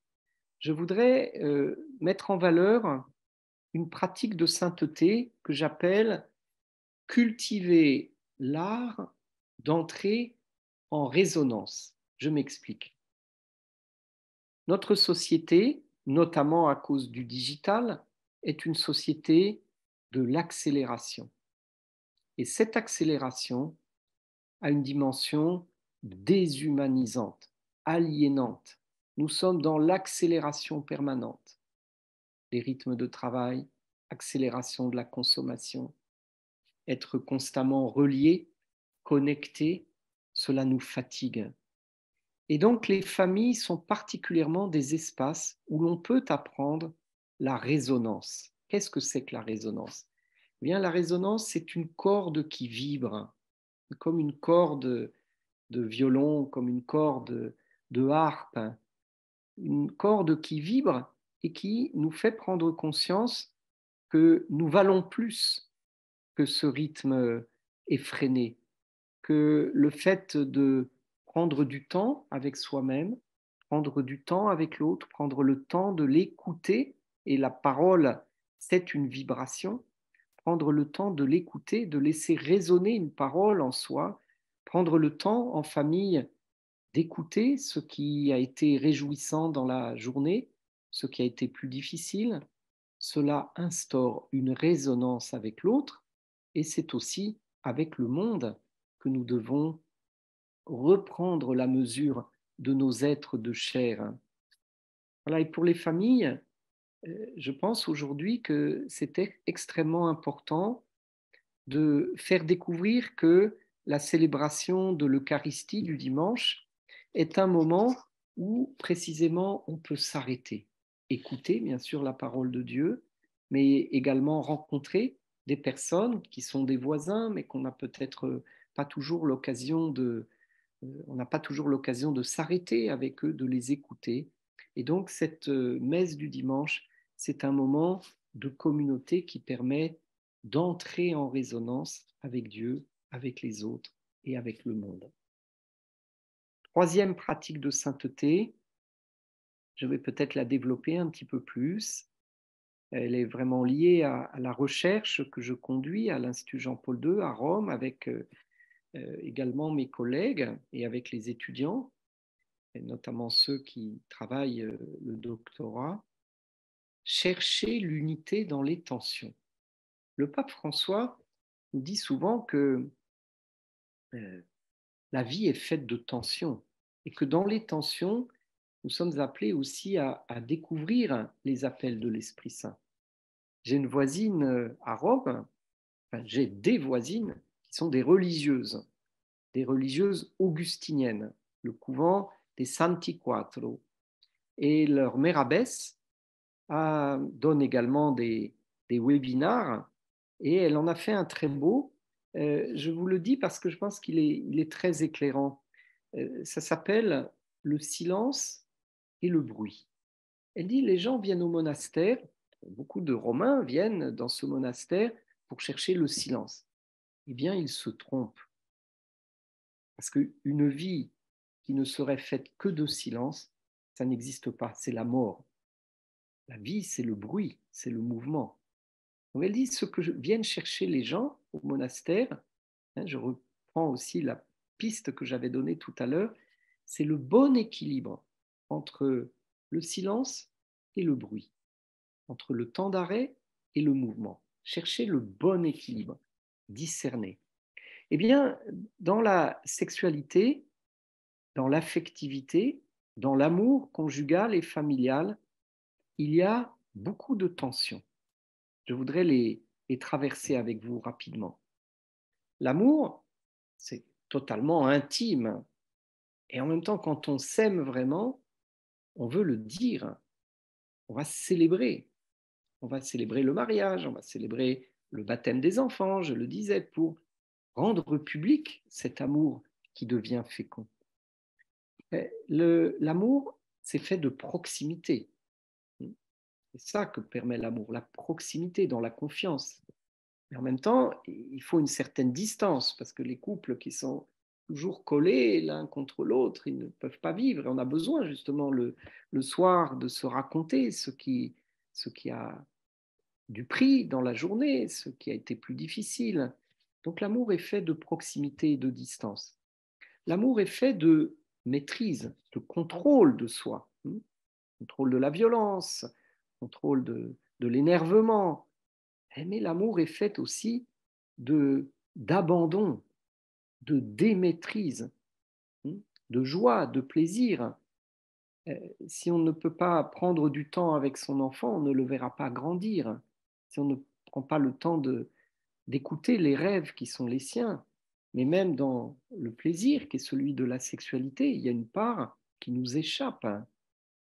je voudrais euh, mettre en valeur une pratique de sainteté que j'appelle cultiver l'art d'entrer en résonance. Je m'explique. Notre société, notamment à cause du digital, est une société de l'accélération. Et cette accélération a une dimension déshumanisante, aliénante. Nous sommes dans l'accélération permanente les rythmes de travail, accélération de la consommation, être constamment relié, connecté, cela nous fatigue. Et donc les familles sont particulièrement des espaces où l'on peut apprendre la résonance. Qu'est-ce que c'est que la résonance eh bien, La résonance, c'est une corde qui vibre, comme une corde de violon, comme une corde de harpe, une corde qui vibre et qui nous fait prendre conscience que nous valons plus que ce rythme euh, effréné, que le fait de prendre du temps avec soi-même, prendre du temps avec l'autre, prendre le temps de l'écouter, et la parole, c'est une vibration, prendre le temps de l'écouter, de laisser résonner une parole en soi, prendre le temps en famille d'écouter ce qui a été réjouissant dans la journée, ce qui a été plus difficile, cela instaure une résonance avec l'autre et c'est aussi avec le monde que nous devons reprendre la mesure de nos êtres de chair. Voilà, et pour les familles, euh, je pense aujourd'hui que c'était extrêmement important de faire découvrir que la célébration de l'Eucharistie du dimanche est un moment où précisément on peut s'arrêter écouter, bien sûr, la parole de Dieu, mais également rencontrer des personnes qui sont des voisins, mais qu'on n'a peut-être pas toujours l'occasion de, euh, n'a pas toujours l'occasion de s'arrêter avec eux, de les écouter. Et donc cette euh, messe du dimanche, c'est un moment de communauté qui permet d'entrer en résonance avec Dieu, avec les autres et avec le monde. Troisième pratique de sainteté, je vais peut-être la développer un petit peu plus. Elle est vraiment liée à, la recherche que je conduis à l'Institut Jean-Paul II à Rome avec euh, euh, également mes collègues et avec les étudiants, notamment ceux qui travaillent euh, le doctorat. Chercher l'unité dans les tensions. Le pape François nous dit souvent que la vie est faite de tensions et que dans les tensions, nous sommes appelés aussi à, découvrir les appels de l'Esprit Saint. J'ai une voisine euh, à Rome, enfin, j'ai des voisines qui sont des religieuses, des religieuses augustiniennes, le couvent des Santi Quattro. Et leur mère abbesse euh, donne également des, des webinars et elle en a fait un très beau. Euh, je vous le dis parce que je pense qu'il est, très éclairant. ça s'appelle Le silence le bruit. Elle dit, les gens viennent au monastère, beaucoup de Romains viennent dans ce monastère pour chercher le silence. Eh bien, ils se trompent. Parce qu'une vie qui ne serait faite que de silence, ça n'existe pas, c'est la mort. La vie, c'est le bruit, c'est le mouvement. elle dit ce que viennent chercher les gens au monastère, hein, je reprends aussi la piste que j'avais donnée tout à l'heure, c'est le bon équilibre entre le silence et le bruit, entre le temps d'arrêt et le mouvement. Chercher le bon équilibre, discerner. Eh bien, dans la sexualité, dans l'affectivité, dans l'amour conjugal et familial, il y a beaucoup de tensions. Je voudrais les, les traverser avec vous rapidement. L'amour, c'est totalement intime. Et en même temps, quand on s'aime vraiment, on veut le dire. On va célébrer. On va célébrer le mariage, on va célébrer le baptême des enfants, je le disais, pour rendre public cet amour qui devient fécond. L'amour, c'est fait de proximité. C'est ça que permet l'amour, la proximité dans la confiance. Mais en même temps, il faut une certaine distance, parce que les couples qui sont toujours collés l'un contre l'autre, ils ne peuvent pas vivre. Et on a besoin justement le, soir de se raconter ce qui, a du prix dans la journée, ce qui a été plus difficile. Donc l'amour est fait de proximité et de distance. L'amour est fait de maîtrise, de contrôle de soi, hmm, contrôle de la violence, contrôle de, de l'énervement. Eh, mais l'amour est fait aussi de d'abandon, de démaîtrise, hmm, de joie, de plaisir. Euh, si on ne peut pas prendre du temps avec son enfant, on ne le verra pas grandir. Si on ne prend pas le temps d'écouter les rêves qui sont les siens, mais même dans le plaisir qui est celui de la sexualité, il y a une part qui nous échappe, hein,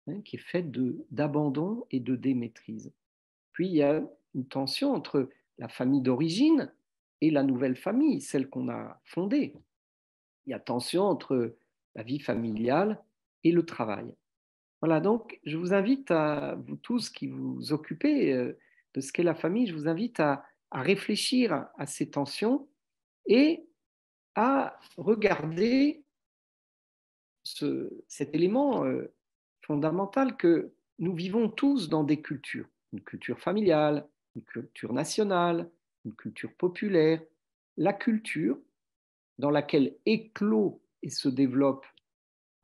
hein, qui est faite d'abandon et de démaîtrise. Puis il y a une tension entre la famille d'origine, et la nouvelle famille, celle qu'on a fondée. Il y a tension entre la vie familiale et le travail. Voilà, donc je vous invite à vous tous qui vous occupez euh, de ce qu'est la famille, je vous invite à, réfléchir à ces tensions et à regarder cet élément euh, fondamental que nous vivons tous dans des cultures, une culture familiale, une culture nationale, une culture populaire, la culture dans laquelle éclot et se développe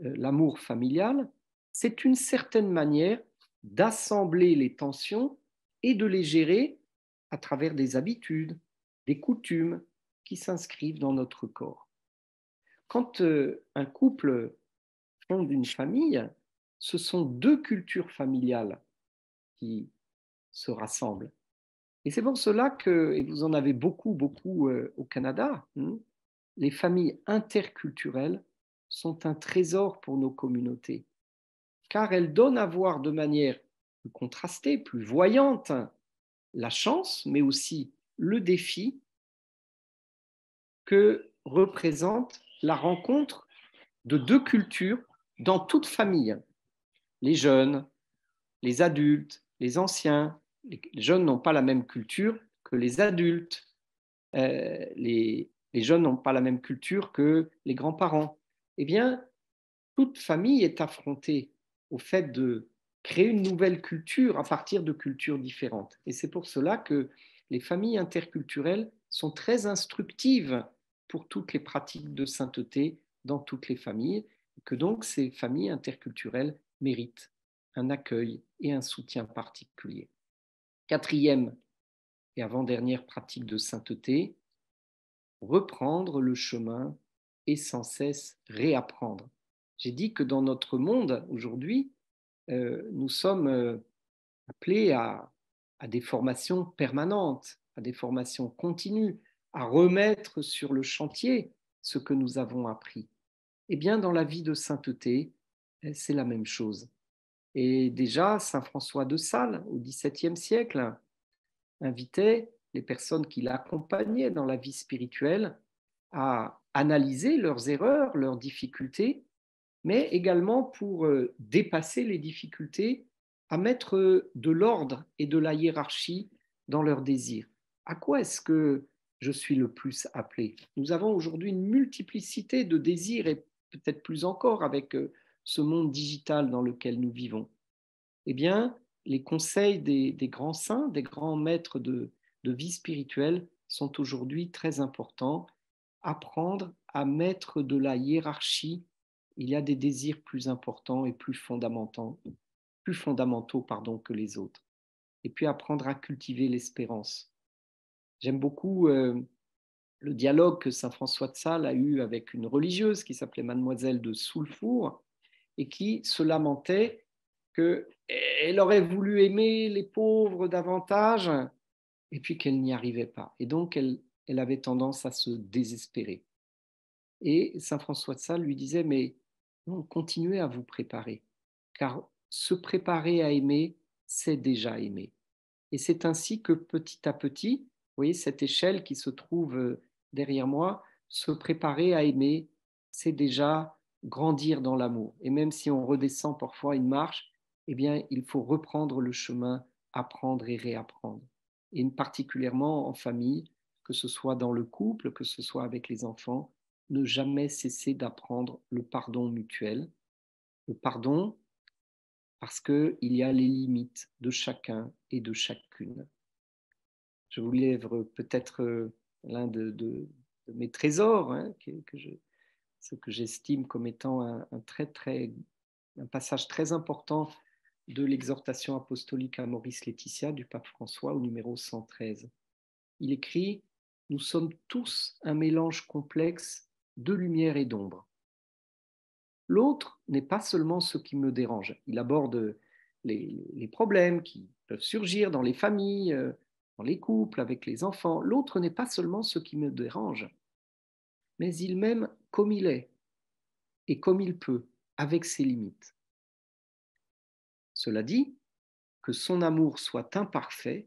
euh, l'amour familial, c'est une certaine manière d'assembler les tensions et de les gérer à travers des habitudes, des coutumes qui s'inscrivent dans notre corps. Quand euh, un couple fonde une famille, ce sont deux cultures familiales qui se rassemblent. Et c'est pour cela que, et vous en avez beaucoup, beaucoup euh, au Canada, hmm, les familles interculturelles sont un trésor pour nos communautés, car elles donnent à voir de manière plus contrastée, plus voyante, la chance, mais aussi le défi que représente la rencontre de deux cultures dans toute famille, les jeunes, les adultes, les anciens, les jeunes n'ont pas la même culture que les adultes. Euh, les, les jeunes n'ont pas la même culture que les grands-parents. Eh bien, toute famille est affrontée au fait de créer une nouvelle culture à partir de cultures différentes. Et c'est pour cela que les familles interculturelles sont très instructives pour toutes les pratiques de sainteté dans toutes les familles, et que donc ces familles interculturelles méritent un accueil et un soutien particulier. Quatrième et avant-dernière pratique de sainteté, reprendre le chemin et sans cesse réapprendre. J'ai dit que dans notre monde aujourd'hui, euh, nous sommes euh, appelés à, à, des formations permanentes, à des formations continues, à remettre sur le chantier ce que nous avons appris. Eh bien, dans la vie de sainteté, euh, c'est la même chose. Et déjà, Saint François de Sales, au XVIIe siècle, invitait les personnes qui l'accompagnaient dans la vie spirituelle à analyser leurs erreurs, leurs difficultés, mais également pour euh, dépasser les difficultés, à mettre euh, de l'ordre et de la hiérarchie dans leurs désirs. À quoi est-ce que je suis le plus appelé Nous avons aujourd'hui une multiplicité de désirs et peut-être plus encore avec euh, ce monde digital dans lequel nous vivons Eh bien, les conseils des, grands saints, des grands maîtres de, vie spirituelle sont aujourd'hui très importants. Apprendre à mettre de la hiérarchie, il y a des désirs plus importants et plus fondamentaux, plus fondamentaux pardon, que les autres. Et puis apprendre à cultiver l'espérance. J'aime beaucoup euh, le dialogue que saint François de Sales a eu avec une religieuse qui s'appelait Mademoiselle de Soulefour et qui se lamentait qu'elle eh, aurait voulu aimer les pauvres davantage et puis qu'elle n'y arrivait pas. Et donc, elle, avait tendance à se désespérer. Et Saint François de Sales lui disait, mais continuez à vous préparer, car se préparer à aimer, c'est déjà aimer. Et c'est ainsi que petit à petit, vous voyez cette échelle qui se trouve euh, derrière moi, se préparer à aimer, c'est déjà grandir dans l'amour. Et même si on redescend parfois une marche, eh bien, il faut reprendre le chemin, apprendre et réapprendre. Et particulièrement en famille, que ce soit dans le couple, que ce soit avec les enfants, ne jamais cesser d'apprendre le pardon mutuel. Le pardon, parce qu'il y a les limites de chacun et de chacune. Je vous lève peut-être euh, l'un de, mes trésors hein, que, je, ce que j'estime comme étant un, très, très, un passage très important de l'exhortation apostolique à Maurice Laetitia du pape François au numéro 113. Il écrit Nous sommes tous un mélange complexe de lumière et d'ombre. L'autre n'est pas seulement ce qui me dérange. Il aborde les, les, problèmes qui peuvent surgir dans les familles, euh, dans les couples, avec les enfants. L'autre n'est pas seulement ce qui me dérange, mais il m'aime comme il est et comme il peut, avec ses limites. Cela dit, que son amour soit imparfait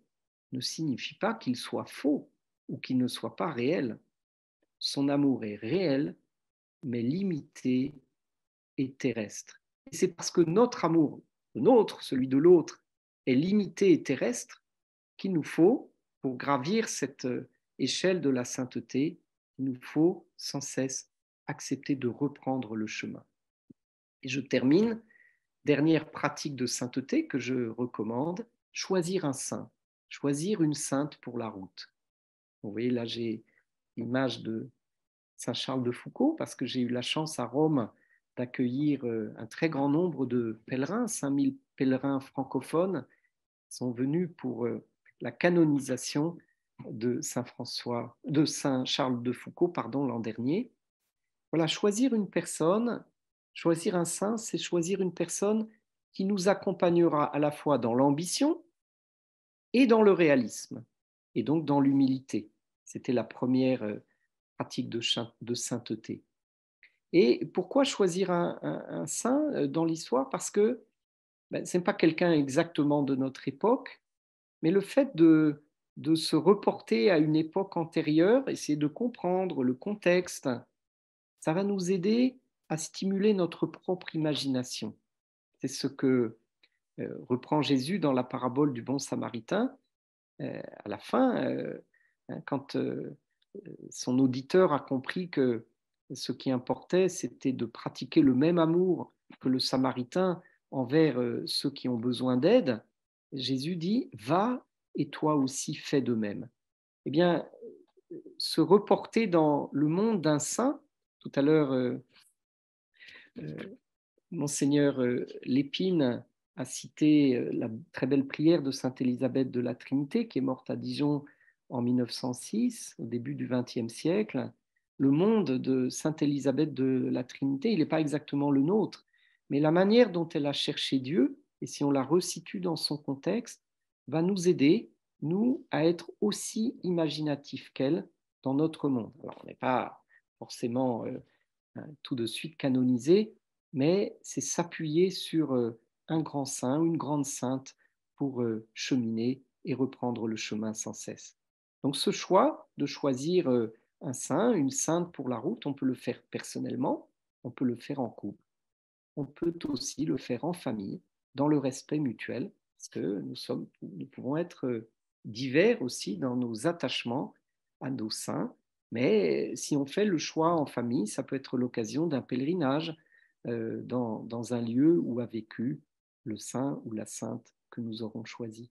ne signifie pas qu'il soit faux ou qu'il ne soit pas réel. Son amour est réel, mais limité et terrestre. Et c'est parce que notre amour, le nôtre, celui de l'autre, est limité et terrestre qu'il nous faut, pour gravir cette euh, échelle de la sainteté, il nous faut sans cesse accepter de reprendre le chemin. Et je termine, dernière pratique de sainteté que je recommande, choisir un saint, choisir une sainte pour la route. Vous voyez, là j'ai l'image de Saint Charles de Foucault, parce que j'ai eu la chance à Rome d'accueillir euh, un très grand nombre de pèlerins, 5000 pèlerins francophones sont venus pour euh, la canonisation de Saint François, de Saint Charles de Foucault, pardon, l'an dernier. Voilà, choisir une personne, choisir un saint, c'est choisir une personne qui nous accompagnera à la fois dans l'ambition et dans le réalisme, et donc dans l'humilité. C'était la première euh, pratique de sainteté. Et pourquoi choisir un, saint euh, dans l'histoire Parce que ben, ce n'est pas quelqu'un exactement de notre époque, mais le fait de se reporter à une époque antérieure, essayer de comprendre le contexte, ça va nous aider à stimuler notre propre imagination. C'est ce que euh, reprend Jésus dans la parabole du bon samaritain. Euh, à la fin, euh, hein, quand son auditeur a compris que ce qui importait, c'était de pratiquer le même amour que le samaritain envers ceux qui ont besoin d'aide, Jésus dit, va et toi aussi fais de même. Eh bien, se reporter dans le monde d'un saint, tout à l'heure, euh, euh, monseigneur euh, Lépine a cité la très belle prière de Sainte Élisabeth de la Trinité, qui est morte à Dijon en 1906, au début du XXe siècle. Le monde de Sainte Élisabeth de la Trinité, il n'est pas exactement le nôtre, mais la manière dont elle a cherché Dieu, et si on la resitue dans son contexte, va nous aider, nous, à être aussi imaginatifs qu'elle dans notre monde. Alors, on n'est pas forcément euh, euh, tout de suite canonisé, mais c'est s'appuyer sur euh, un grand saint une grande sainte pour cheminer et reprendre le chemin sans cesse. Donc ce choix de choisir un saint, une sainte pour la route, on peut le faire personnellement, on peut le faire en couple, on peut aussi le faire en famille, dans le respect mutuel, parce que nous, sommes, nous pouvons être divers aussi dans nos attachements à nos saints, mais si on fait le choix en famille, ça peut être l'occasion d'un pèlerinage euh, dans, un lieu où a vécu le saint ou la sainte que nous aurons choisi.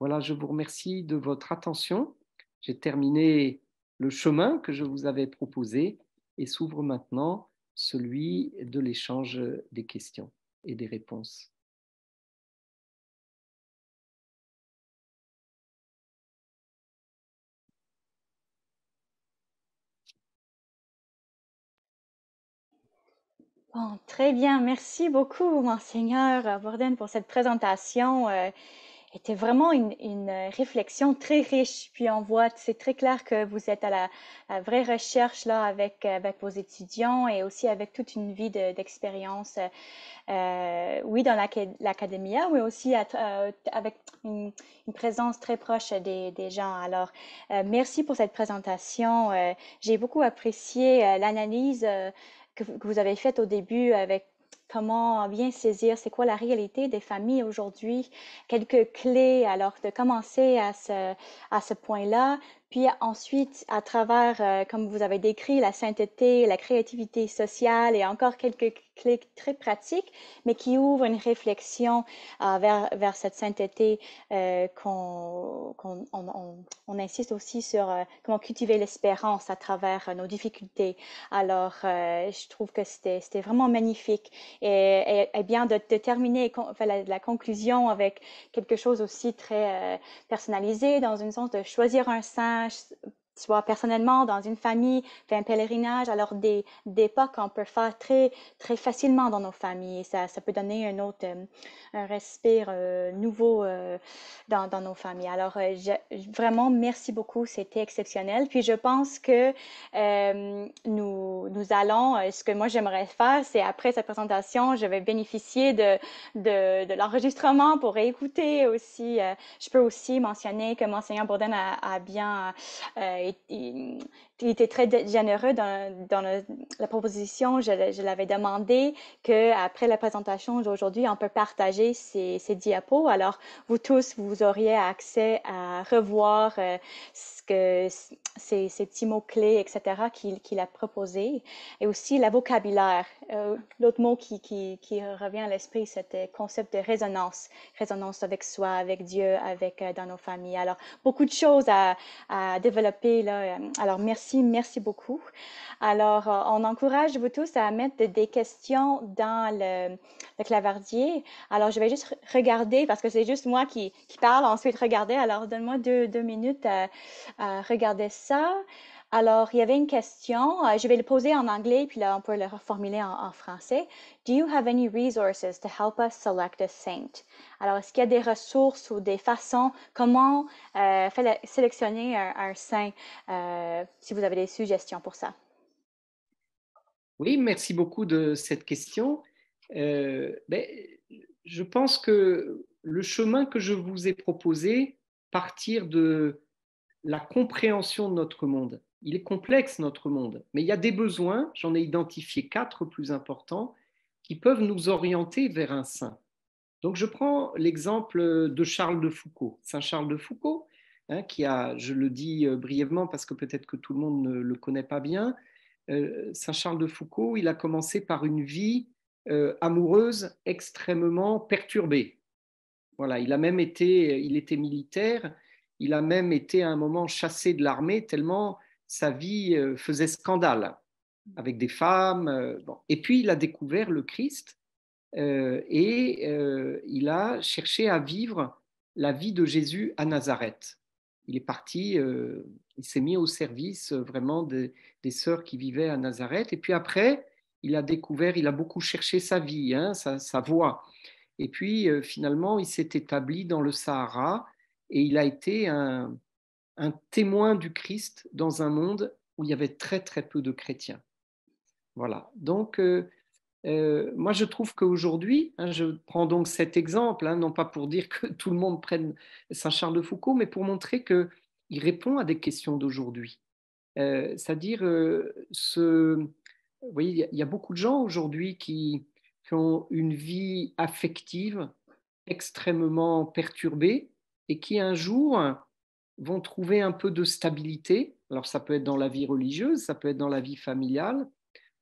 Voilà, je vous remercie de votre attention. J'ai terminé le chemin que je vous avais proposé et s'ouvre maintenant celui de l'échange des questions et des réponses. Bon, très bien. Merci beaucoup, Monseigneur Borden, pour cette présentation. Euh, était vraiment une, une, réflexion très riche. Puis on voit, c'est très clair que vous êtes à la, à vraie recherche là avec, avec vos étudiants et aussi avec toute une vie d'expérience, euh, oui, dans l'académie, mais aussi euh, avec une, présence très proche des, des gens. Alors, euh, merci pour cette présentation. Euh, j'ai beaucoup apprécié l'analyse que, vous, avez faite au début avec comment bien saisir c'est quoi la réalité des familles aujourd'hui, quelques clés alors de commencer à ce, à ce point-là, puis ensuite, à travers, euh, comme vous avez décrit, la sainteté, la créativité sociale et encore quelques clés très pratiques, mais qui ouvrent une réflexion euh, vers, cette sainteté euh, qu'on on, insiste aussi sur comment cultiver l'espérance à travers nos difficultés. Alors, je trouve que c'était vraiment magnifique. Et, bien, de, terminer la, la, conclusion avec quelque chose aussi très personnalisé, dans une sens de choisir un saint slash soit personnellement dans une famille, fait un pèlerinage. Alors, des, des pas qu'on peut faire très, très facilement dans nos familles. ça, ça peut donner un autre, euh, un respire euh, nouveau euh, dans, dans, nos familles. Alors, vraiment, merci beaucoup. C'était exceptionnel. Puis, je pense que nous, nous allons, ce que moi, j'aimerais faire, c'est après cette présentation, je vais bénéficier de, de, de l'enregistrement pour écouter aussi. je peux aussi mentionner que Monseigneur Bourdin a, a bien il, était très généreux dans, la proposition. Je, l'avais demandé qu'après la présentation d'aujourd'hui, on peut partager ces, diapos. Alors, vous tous, vous auriez accès à revoir euh, que ces, ces petits mots-clés, etc., qu'il a proposés. Et aussi le vocabulaire. Euh, l'autre mot qui, qui, revient à l'esprit, c'était concept de résonance. Résonance avec soi, avec Dieu, avec euh, dans nos familles. Alors, beaucoup de choses à, à développer. Là. Alors, merci, merci beaucoup. Alors, euh, on encourage vous tous à mettre des questions dans le, clavardier. Alors, je vais juste regarder parce que c'est juste moi qui, qui parle, ensuite regarder. Alors, donne-moi deux, deux minutes. à Regardez ça. Alors, il y avait une question, euh, je vais le poser en anglais, puis là, on peut le reformuler en, français. Do you have any resources to help us select a saint? Alors, est-ce qu'il y a des ressources ou des façons, comment euh, sélectionner un, saint, euh, si vous avez des suggestions pour ça? Oui, merci beaucoup de cette question. Ben, je pense que le chemin que je vous ai proposé, partir de la compréhension de notre monde. Il est complexe, notre monde, mais il y a des besoins, j'en ai identifié quatre plus importants, qui peuvent nous orienter vers un saint. Donc je prends l'exemple de Charles de Foucault, Saint Charles de Foucault, hein, qui a, je le dis euh, brièvement parce que peut-être que tout le monde ne le connaît pas bien, euh, Saint Charles de Foucault, il a commencé par une vie euh, amoureuse extrêmement perturbée. Voilà, il a même été, il était militaire, il a même été à un moment chassé de l'armée tellement sa vie euh, faisait scandale avec des femmes. Euh, et puis il a découvert le Christ euh, et il a cherché à vivre la vie de Jésus à Nazareth. Il est parti, il s'est mis au service vraiment des, sœurs qui vivaient à Nazareth. Et puis après, il a découvert, il a beaucoup cherché sa vie, hein, sa, sa, voie. Et puis finalement, il s'est établi dans le Sahara et il a été un, témoin du Christ dans un monde où il y avait très très peu de chrétiens. Voilà. Donc, euh, euh, moi je trouve qu'aujourd'hui, hein, je prends donc cet exemple, hein, non pas pour dire que tout le monde prenne Saint-Charles de Foucault, mais pour montrer qu'il répond à des questions d'aujourd'hui. Euh, c'est-à-dire, vous voyez, il y a beaucoup de gens aujourd'hui qui ont une vie affective extrêmement perturbée, et qui un jour vont trouver un peu de stabilité. Alors ça peut être dans la vie religieuse, ça peut être dans la vie familiale.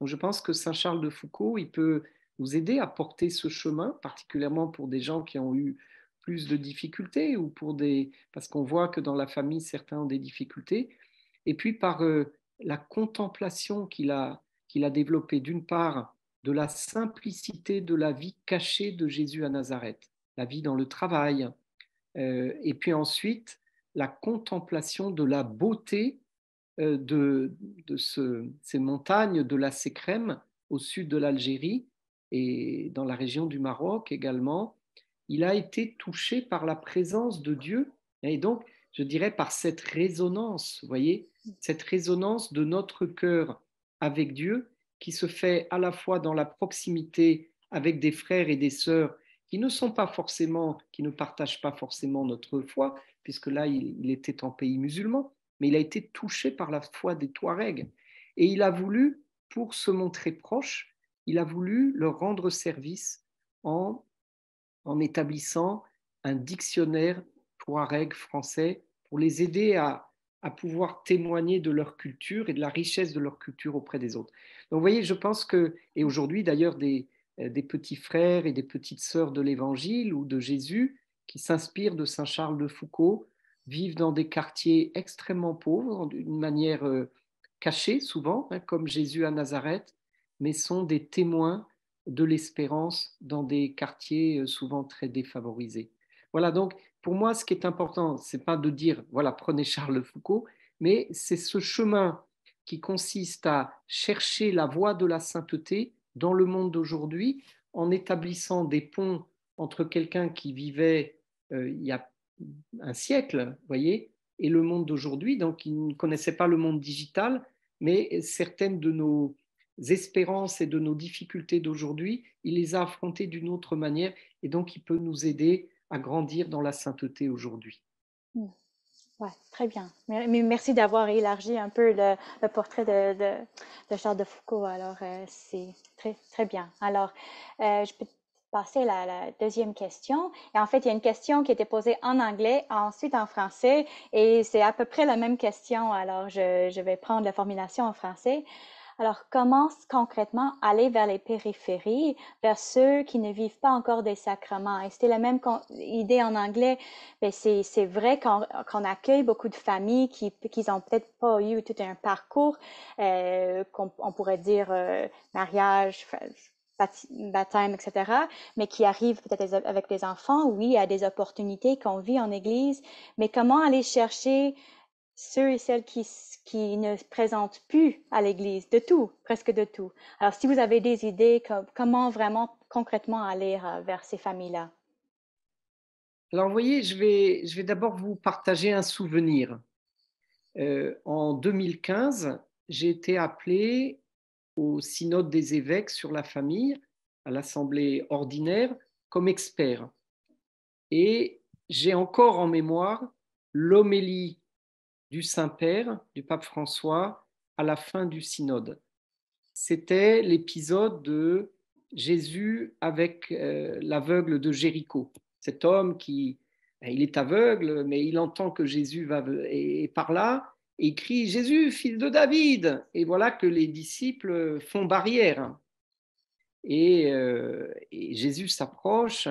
Donc je pense que Saint Charles de Foucault, il peut nous aider à porter ce chemin, particulièrement pour des gens qui ont eu plus de difficultés ou pour des parce qu'on voit que dans la famille certains ont des difficultés. Et puis par euh, la contemplation qu'il a qu'il a développée d'une part de la simplicité de la vie cachée de Jésus à Nazareth, la vie dans le travail, euh, et puis ensuite, la contemplation de la beauté euh, de, ces montagnes de la Sécrème au sud de l'Algérie et dans la région du Maroc également. Il a été touché par la présence de Dieu et donc, je dirais, par cette résonance, vous voyez, cette résonance de notre cœur avec Dieu qui se fait à la fois dans la proximité avec des frères et des sœurs qui ne partagent pas forcément notre foi, puisque là, il, était en pays musulman, mais il a été touché par la foi des Touaregs. Et il a voulu, pour se montrer proche, il a voulu leur rendre service en, en établissant un dictionnaire Touareg français pour les aider à, à pouvoir témoigner de leur culture et de la richesse de leur culture auprès des autres. Donc vous voyez, je pense que, et aujourd'hui d'ailleurs, des, euh, des petits frères et des petites sœurs de l'Évangile ou de Jésus qui s'inspirent de Saint Charles de Foucault, vivent dans des quartiers extrêmement pauvres, d'une manière euh, cachée souvent, hein, comme Jésus à Nazareth, mais sont des témoins de l'espérance dans des quartiers euh, souvent très défavorisés. Voilà, donc pour moi, ce qui est important, c'est pas de dire, voilà, prenez Charles de Foucault, mais c'est ce chemin qui consiste à chercher la voie de la sainteté dans le monde d'aujourd'hui en établissant des ponts entre quelqu'un qui vivait euh, il y a un siècle, voyez, et le monde d'aujourd'hui, donc il ne connaissait pas le monde digital, mais certaines de nos espérances et de nos difficultés d'aujourd'hui, il les a affrontées d'une autre manière, et donc il peut nous aider à grandir dans la sainteté aujourd'hui. Oui, très bien. Mais, merci d'avoir élargi un peu le, portrait de, de, Charles de Foucault. Alors, euh, c'est très, très bien. Alors, euh, je peux passer à la, deuxième question. Et en fait, il y a une question qui était posée en anglais, ensuite en français, et c'est à peu près la même question. Alors, je, je vais prendre la formulation en français. Alors, comment concrètement aller vers les périphéries, vers ceux qui ne vivent pas encore des sacrements. Et c'était la même idée en anglais. C'est vrai qu'on accueille beaucoup de familles qui n'ont peut-être pas eu tout un parcours, euh, qu'on pourrait dire euh, mariage, baptême, etc., mais qui arrivent peut-être avec des enfants, oui, à des opportunités qu'on vit en Église, mais comment aller chercher ceux et celles qui, qui ne se présentent plus à l'Église, de tout, presque de tout. Alors, si vous avez des idées, comment vraiment concrètement aller euh, vers ces familles-là Alors, vous voyez, je vais, je vais d'abord vous partager un souvenir. Euh, en 2015, j'ai été appelé au synode des évêques sur la famille, à l'assemblée ordinaire, comme expert. Et j'ai encore en mémoire l'homélie du Saint-Père, du pape François, à la fin du synode. C'était l'épisode de Jésus avec euh, l'aveugle de Jéricho, cet homme qui, ben, il est aveugle, mais il entend que Jésus va et, par là, et crie Jésus, fils de David. Et voilà que les disciples font barrière. Euh, et, Jésus s'approche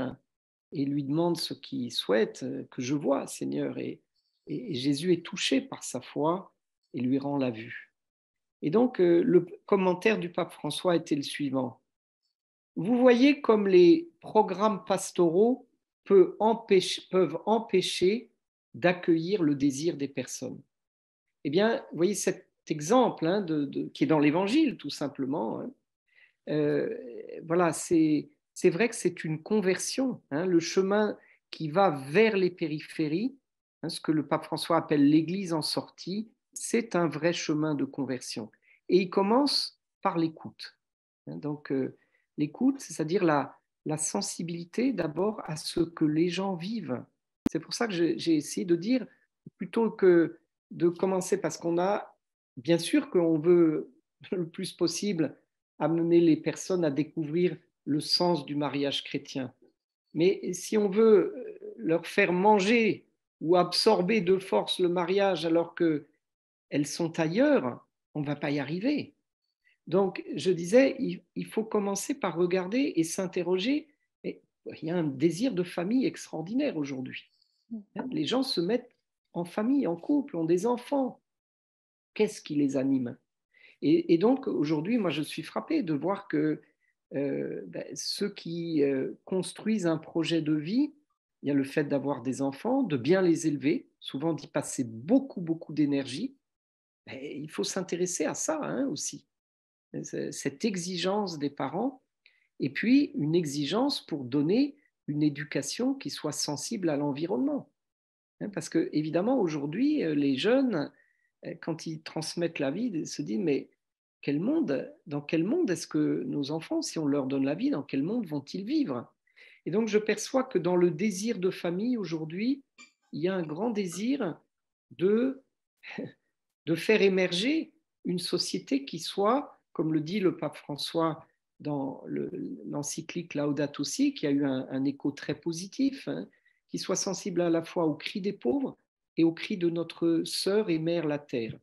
et lui demande ce qu'il souhaite, que je vois, Seigneur. Et, et Jésus est touché par sa foi et lui rend la vue. Et donc, euh, le commentaire du pape François était le suivant. Vous voyez comme les programmes pastoraux peuvent empêcher, d'accueillir le désir des personnes. Eh bien, vous voyez cet exemple hein, qui est dans l'Évangile, tout simplement. Hein. Euh, voilà, c'est vrai que c'est une conversion. Hein, le chemin qui va vers les périphéries, Hein, ce que le pape François appelle l'Église en sortie, c'est un vrai chemin de conversion. Et il commence par l'écoute. Hein, donc euh, l'écoute, c'est-à-dire la, la sensibilité d'abord à ce que les gens vivent. C'est pour ça que j'ai essayé de dire, plutôt que de commencer parce qu'on a, bien sûr qu'on veut le plus possible amener les personnes à découvrir le sens du mariage chrétien. Mais si on veut euh, leur faire manger ou absorber de force le mariage alors que elles sont ailleurs, on ne va pas y arriver. Donc, je disais, il faut commencer par regarder et s'interroger. Il y a un désir de famille extraordinaire aujourd'hui. Mhm. Les gens se mettent en famille, en couple, ont des enfants. Qu'est-ce qui les anime et, donc, aujourd'hui, moi, je suis frappé de voir que euh, ben, ceux qui euh, construisent un projet de vie il y a le fait d'avoir des enfants, de bien les élever, souvent d'y passer beaucoup, beaucoup d'énergie. Il faut s'intéresser à ça hein, aussi, cette exigence des parents, et puis une exigence pour donner une éducation qui soit sensible à l'environnement. Hein, parce que, évidemment, aujourd'hui, euh, les jeunes, euh, quand ils transmettent la vie, se disent, mais quel monde, dans quel monde est-ce que nos enfants, si on leur donne la vie, dans quel monde vont-ils vivre et donc, je perçois que dans le désir de famille aujourd'hui, il y a un grand désir de, de faire émerger une société qui soit, comme le dit le pape François dans l'encyclique Laudato Si, qui a eu un, écho très positif, hein, qui soit sensible à la fois au cri des pauvres et au cri de notre sœur et mère la terre.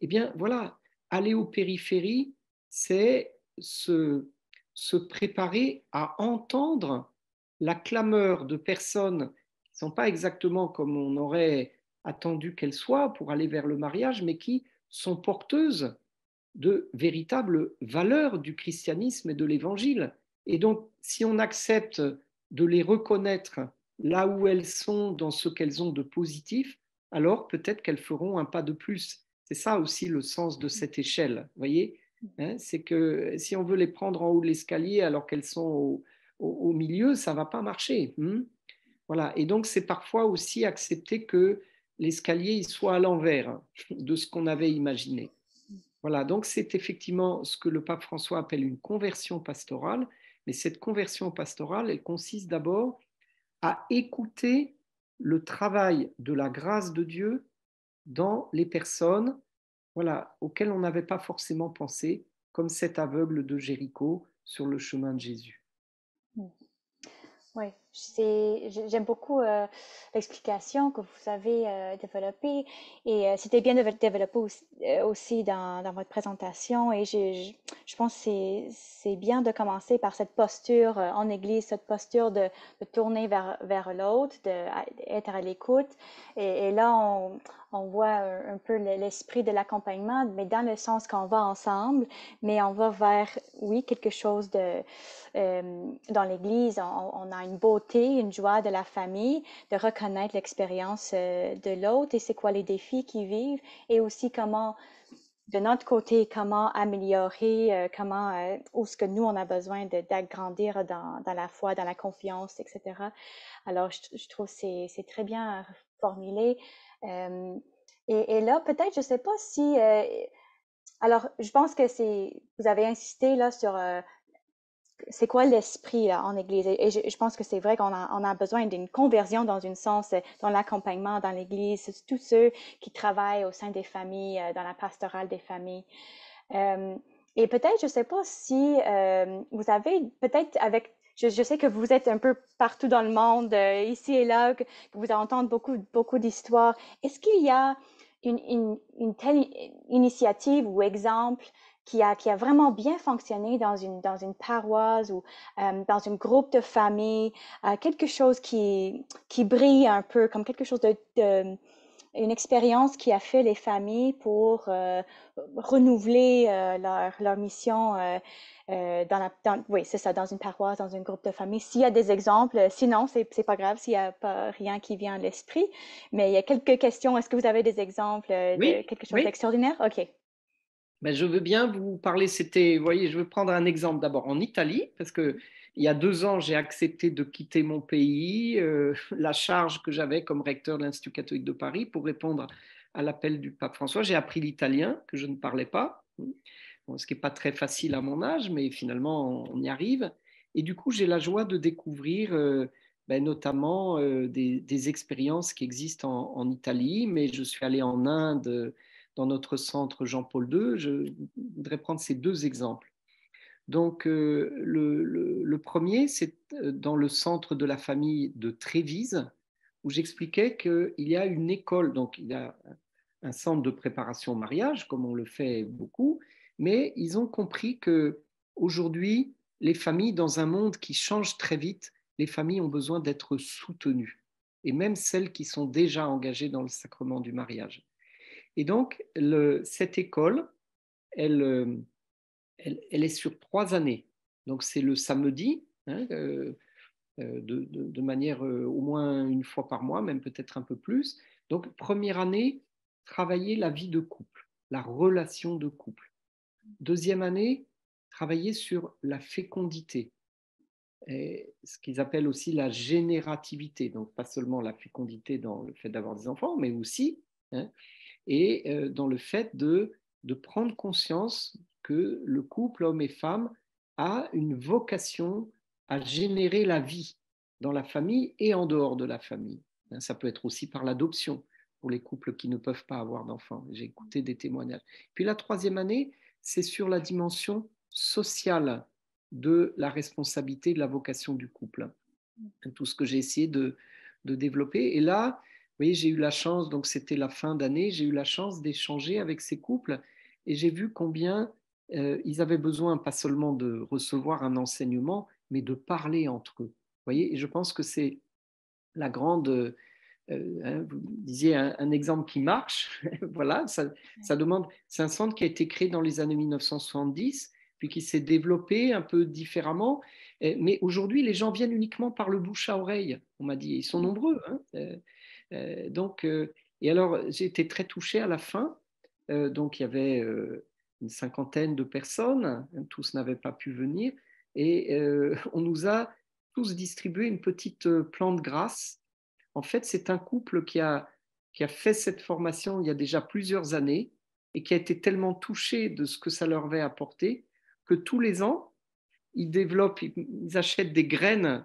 Eh bien, voilà, aller aux périphéries, c'est ce se préparer à entendre la clameur de personnes qui ne sont pas exactement comme on aurait attendu qu'elles soient pour aller vers le mariage, mais qui sont porteuses de véritables valeurs du christianisme et de l'évangile. Et donc, si on accepte de les reconnaître là où elles sont, dans ce qu'elles ont de positif, alors peut-être qu'elles feront un pas de plus. C'est ça aussi le sens de cette échelle, voyez Hein, c'est que si on veut les prendre en haut de l'escalier alors qu'elles sont au, milieu, ça ne va pas marcher. Hein. voilà. Et donc, c'est parfois aussi accepter que l'escalier soit à l'envers de ce qu'on avait imaginé. Voilà. Donc, c'est effectivement ce que le pape François appelle une conversion pastorale. Mais cette conversion pastorale, elle consiste d'abord à écouter le travail de la grâce de Dieu dans les personnes voilà, auquel on n'avait pas forcément pensé, comme cet aveugle de Jéricho sur le chemin de Jésus. Mm. Oui, J'aime beaucoup euh, l'explication que vous avez euh, développée et euh, c'était bien développé aussi, aussi dans, dans, votre présentation et je, je pense que c'est bien de commencer par cette posture en Église, cette posture de, de tourner vers, vers l'autre, d'être à, à l'écoute et, là on, on voit un, peu l'esprit de l'accompagnement mais dans le sens qu'on va ensemble mais on va vers, oui, quelque chose de, dans l'Église, on, a une une joie de la famille, de reconnaître l'expérience euh, de l'autre et c'est quoi les défis qu'ils vivent et aussi comment, de notre côté, comment améliorer, euh, comment, euh, ou ce que nous, on a besoin d'agrandir dans, dans, la foi, dans la confiance, etc. Alors, je, trouve que c'est très bien formulé. et, là, peut-être, je ne sais pas si... alors, je pense que c'est, vous avez insisté là sur c'est quoi l'esprit en Église? Et je, pense que c'est vrai qu'on a, besoin d'une conversion dans un sens, euh, dans l'accompagnement dans l'Église, tous ceux qui travaillent au sein des familles, euh, dans la pastorale des familles. Euh, et peut-être, je ne sais pas si vous avez, peut-être avec, je, sais que vous êtes un peu partout dans le monde, ici et là, que, vous entendez beaucoup, beaucoup d'histoires. Est-ce qu'il y a une, une, telle initiative ou exemple qui a, vraiment bien fonctionné dans une, dans une paroisse ou euh, dans un groupe de famille, euh, quelque chose qui, qui brille un peu, comme quelque chose de, une expérience qui a fait les familles pour euh, renouveler leur, mission dans la oui c'est ça dans une paroisse dans un groupe de famille s'il y a des exemples sinon c'est c'est pas grave s'il y a pas rien qui vient à l'esprit mais il y a quelques questions est-ce que vous avez des exemples de quelque chose oui. d'extraordinaire ok ben, je veux bien vous parler. C'était, vous voyez, je veux prendre un exemple d'abord en Italie, parce que il y a deux ans, j'ai accepté de quitter mon pays, euh, la charge que j'avais comme recteur de l'Institut catholique de Paris pour répondre à l'appel du pape François. J'ai appris l'italien, que je ne parlais pas, ce qui n'est pas très facile à mon âge, mais finalement, on y arrive. Et du coup, j'ai la joie de découvrir euh, ben, notamment euh, des, expériences qui existent en, en, Italie, mais je suis allé en Inde dans notre centre Jean-Paul II. Je voudrais prendre ces deux exemples. Donc, euh, le, premier, c'est euh, dans le centre de la famille de Trévise, où j'expliquais qu'il y a une école, donc il y a un centre de préparation au mariage, comme on le fait beaucoup, mais ils ont compris que aujourd'hui, les familles, dans un monde qui change très vite, les familles ont besoin d'être soutenues, et même celles qui sont déjà engagées dans le sacrement du mariage. Et donc, cette école, euh, elle, elle, est sur trois années. Donc, c'est le samedi, hein, euh, euh, de, manière au moins une fois par mois, même peut-être un peu plus. Donc, première année, travailler la vie de couple, la relation de couple. Deuxième année, travailler sur la fécondité, ce qu'ils appellent aussi la générativité. Donc, pas seulement la fécondité dans le fait d'avoir des enfants, mais aussi hein, et euh, dans le fait de, de prendre conscience que le couple homme et femme a une vocation à générer la vie dans la famille et en dehors de la famille. Hein, ça peut être aussi par l'adoption pour les couples qui ne peuvent pas avoir d'enfants. J'ai écouté des témoignages. Puis la troisième année, c'est sur la dimension sociale de la responsabilité de la vocation du couple. Tout ce que j'ai essayé de, de développer. Et là, voyez, j'ai eu la chance, donc c'était la fin d'année, j'ai eu la chance d'échanger avec ces couples et j'ai vu combien euh, ils avaient besoin pas seulement de recevoir un enseignement, mais de parler entre eux. Vous voyez, et je pense que c'est la grande, euh, hein, vous disiez un, exemple qui marche, voilà, ça, demande, c'est un centre qui a été créé dans les années 1970, puis qui s'est développé un peu différemment, mais aujourd'hui les gens viennent uniquement par le bouche à oreille, on m'a dit, ils sont mmh. nombreux, hein euh, euh, donc, euh, et alors, été très touché à la fin. Euh, donc, il y avait une cinquantaine de personnes, hein, tous n'avaient pas pu venir, et on nous a tous distribué une petite plante grasse. En fait, c'est un couple qui a, qui a fait cette formation il y a déjà plusieurs années et qui a été tellement touché de ce que ça leur avait apporté que tous les ans, ils développent, ils achètent des graines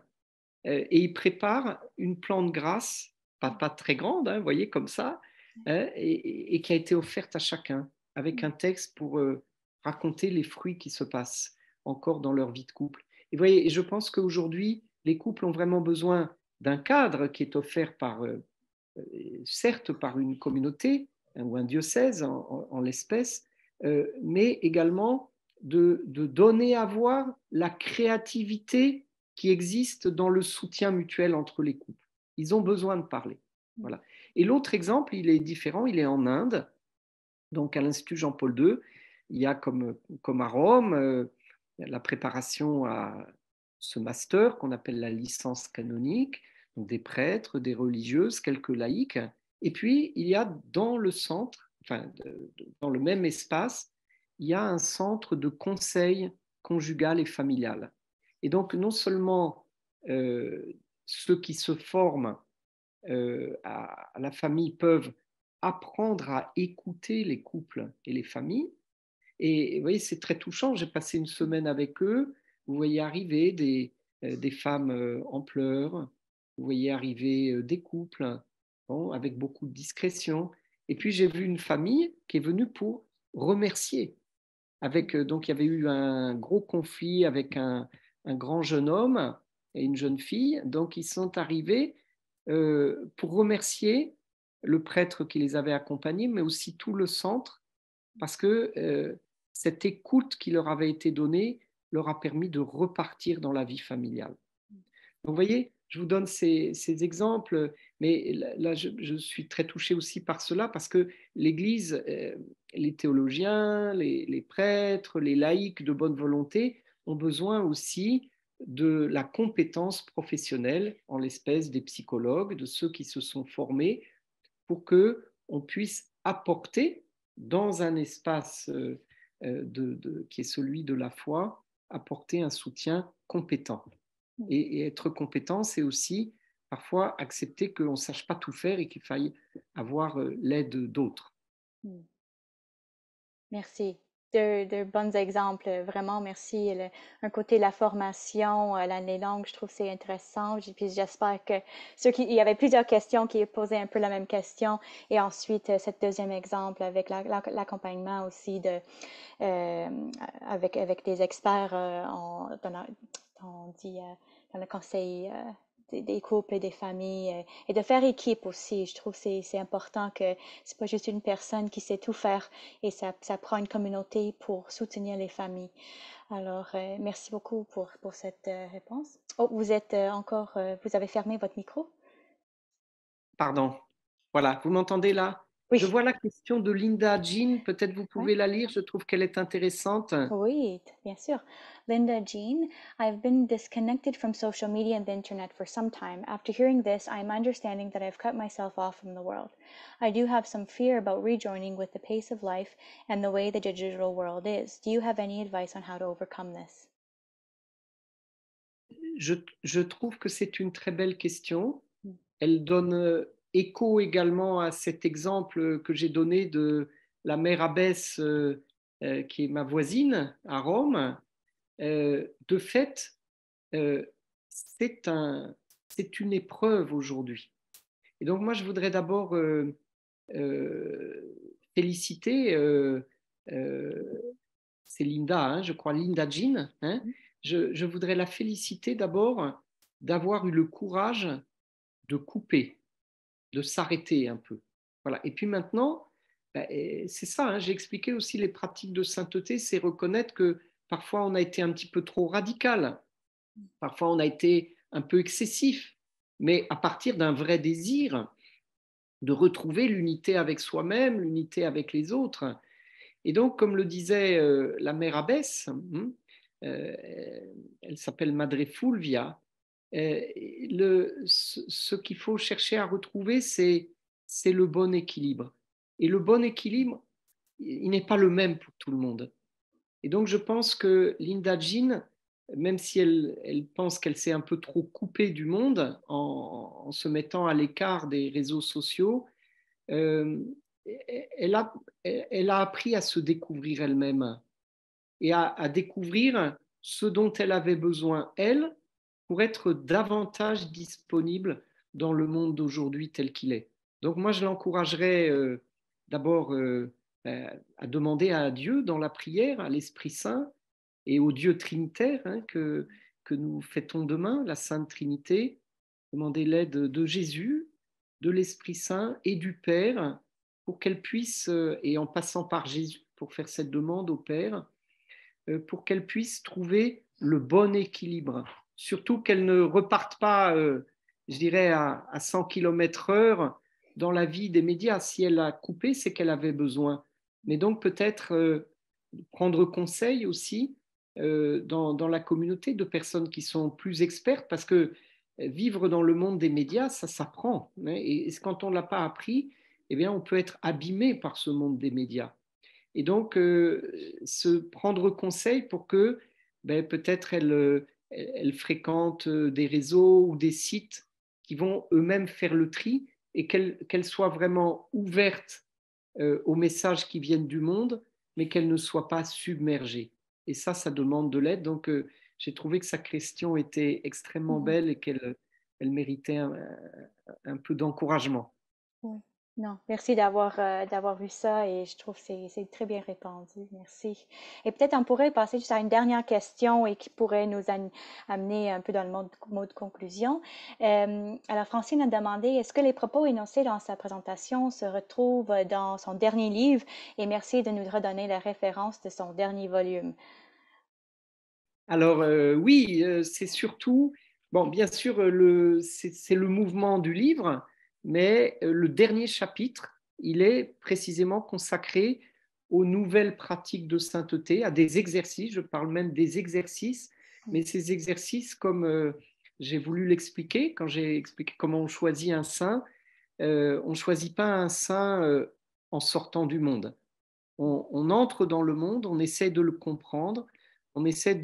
et ils préparent une plante grasse pas, très grande, vous hein, voyez, comme ça, hein, et, qui a été offerte à chacun avec un texte pour euh, raconter les fruits qui se passent encore dans leur vie de couple. Et vous voyez, je pense qu'aujourd'hui, les couples ont vraiment besoin d'un cadre qui est offert par, euh, euh, certes par une communauté hein, ou un diocèse en, l'espèce, mais également de, donner à voir la créativité qui existe dans le soutien mutuel entre les couples. Ils ont besoin de parler. Voilà. Et l'autre exemple, il est différent, il est en Inde, donc à l'Institut Jean-Paul II. Il y a comme, comme à Rome euh, la préparation à ce master qu'on appelle la licence canonique, des prêtres, des religieuses, quelques laïcs. Et puis, il y a dans le centre, enfin, dans le même espace, il y a un centre de conseil conjugal et familial. Et donc, non seulement euh, ceux qui se forment euh, à la famille peuvent apprendre à écouter les couples et les familles. Et vous voyez, c'est très touchant. J'ai passé une semaine avec eux. Vous voyez arriver des, euh, femmes euh, en pleurs. Vous voyez arriver des couples avec beaucoup de discrétion. Et puis j'ai vu une famille qui est venue pour remercier. Avec, donc il y avait eu un gros conflit avec un grand jeune homme et une jeune fille. Donc, ils sont arrivés euh, pour remercier le prêtre qui les avait accompagnés, mais aussi tout le centre, parce que euh, cette écoute qui leur avait été donnée leur a permis de repartir dans la vie familiale. vous voyez, je vous donne ces, exemples, mais là, je, suis très touché aussi par cela, parce que l'Église, euh, les théologiens, les, prêtres, les laïcs de bonne volonté ont besoin aussi de la compétence professionnelle, en l'espèce des psychologues, de ceux qui se sont formés, pour que on puisse apporter dans un espace euh, euh, de, qui est celui de la foi, apporter un soutien compétent. Et, et être compétent, c'est aussi parfois accepter qu'on ne sache pas tout faire et qu'il faille avoir euh, l'aide d'autres. Hmm. Merci de, bons exemples. Vraiment, merci. un côté la formation, euh, l'année longue, je trouve c'est intéressant. Puis j'espère que ceux qui, il y avait plusieurs questions qui posaient un peu la même question. Et ensuite, euh, cette deuxième exemple avec l'accompagnement aussi de, euh, avec, avec des experts, on, dit dans le conseil des, couples et des familles euh, et de faire équipe aussi. Je trouve que c'est important que c'est pas juste une personne qui sait tout faire et ça, ça prend une communauté pour soutenir les familles. Alors, euh, merci beaucoup pour, pour cette euh, réponse. Oh, vous êtes encore, vous avez fermé votre micro. Pardon. Voilà, vous m'entendez là je vois la question de Linda Jean, peut-être vous pouvez la lire, je trouve qu'elle est intéressante. Oui, bien sûr. Linda Jean, I've been disconnected from social media and the internet for some time. After hearing this, I'm understanding that I've cut myself off from the world. I do have some fear about rejoining with the pace of life and the way the digital world is. Do you have any advice on how to overcome this? Je, je trouve que c'est une très belle question. Hmm. Elle donne euh, écho également à cet exemple que j'ai donné de la mère abbesse euh, euh, qui est ma voisine à Rome. Euh, de fait, c'est un, une épreuve aujourd'hui. Et donc moi, je voudrais d'abord féliciter, c'est Linda, hein, je crois, Linda Jean, hein. je voudrais la féliciter d'abord d'avoir eu le courage de couper de s'arrêter un peu. Voilà. Et puis maintenant, bah, c'est ça, hein, j'ai expliqué aussi les pratiques de sainteté, c'est reconnaître que parfois on a été un petit peu trop radical, parfois on a été un peu excessif, mais à partir d'un vrai désir de retrouver l'unité avec soi-même, l'unité avec les autres. Et donc, comme le disait euh, la mère abbesse, hein, euh, elle s'appelle Madre Fulvia, euh, le, ce, qu'il faut chercher à retrouver, c'est le bon équilibre. Et le bon équilibre, il n'est pas le même pour tout le monde. Et donc, je pense que Linda Jean, même si elle, pense qu'elle s'est un peu trop coupée du monde en, se mettant à l'écart des réseaux sociaux, euh, elle, a, appris à se découvrir elle-même et à, découvrir ce dont elle avait besoin, elle, pour être davantage disponible dans le monde d'aujourd'hui tel qu'il est. Donc moi, je l'encouragerais euh, d'abord euh, euh, à demander à Dieu dans la prière, à l'Esprit Saint et au Dieu Trinitaire hein, que, que nous fêtons demain, la Sainte Trinité, demander l'aide de Jésus, de l'Esprit Saint et du Père pour qu'elle puisse, et en passant par Jésus pour faire cette demande au Père, pour qu'elle puisse trouver le bon équilibre surtout qu'elle ne reparte pas, euh, je dirais, à, 100 km/h dans la vie des médias. Si elle a coupé, c'est qu'elle avait besoin. Mais donc peut-être euh, prendre conseil aussi euh, dans, la communauté de personnes qui sont plus expertes, parce que vivre dans le monde des médias, ça s'apprend. Hein. et, quand on ne l'a pas appris, eh bien, on peut être abîmé par ce monde des médias. Et donc, se prendre conseil pour que ben, peut-être elle elle fréquente euh, des réseaux ou des sites qui vont eux-mêmes faire le tri et qu'elles soient vraiment ouvertes euh, aux messages qui viennent du monde, mais qu'elles ne soient pas submergées. Et ça, ça demande de l'aide. Donc, euh, j'ai trouvé que sa question était extrêmement mmh belle et qu'elle elle méritait un, peu d'encouragement. Non, merci d'avoir euh, d'avoir vu ça et je trouve que c'est, très bien répondu, Merci. Et peut-être on pourrait passer juste à une dernière question et qui pourrait nous amener un peu dans le mode, mode conclusion. Euh, alors, Francine a demandé est-ce que les propos énoncés dans sa présentation se retrouvent dans son dernier livre Et merci de nous redonner la référence de son dernier volume. Alors, euh, oui, c'est surtout, bon, bien sûr, c'est le mouvement du livre mais euh, le dernier chapitre, il est précisément consacré aux nouvelles pratiques de sainteté, à des exercices, je parle même des exercices, mais ces exercices, comme euh, j'ai voulu l'expliquer, quand j'ai expliqué comment on choisit un saint, euh, on ne choisit pas un saint en sortant du monde. on, entre dans le monde, on essaie de le comprendre, on essaie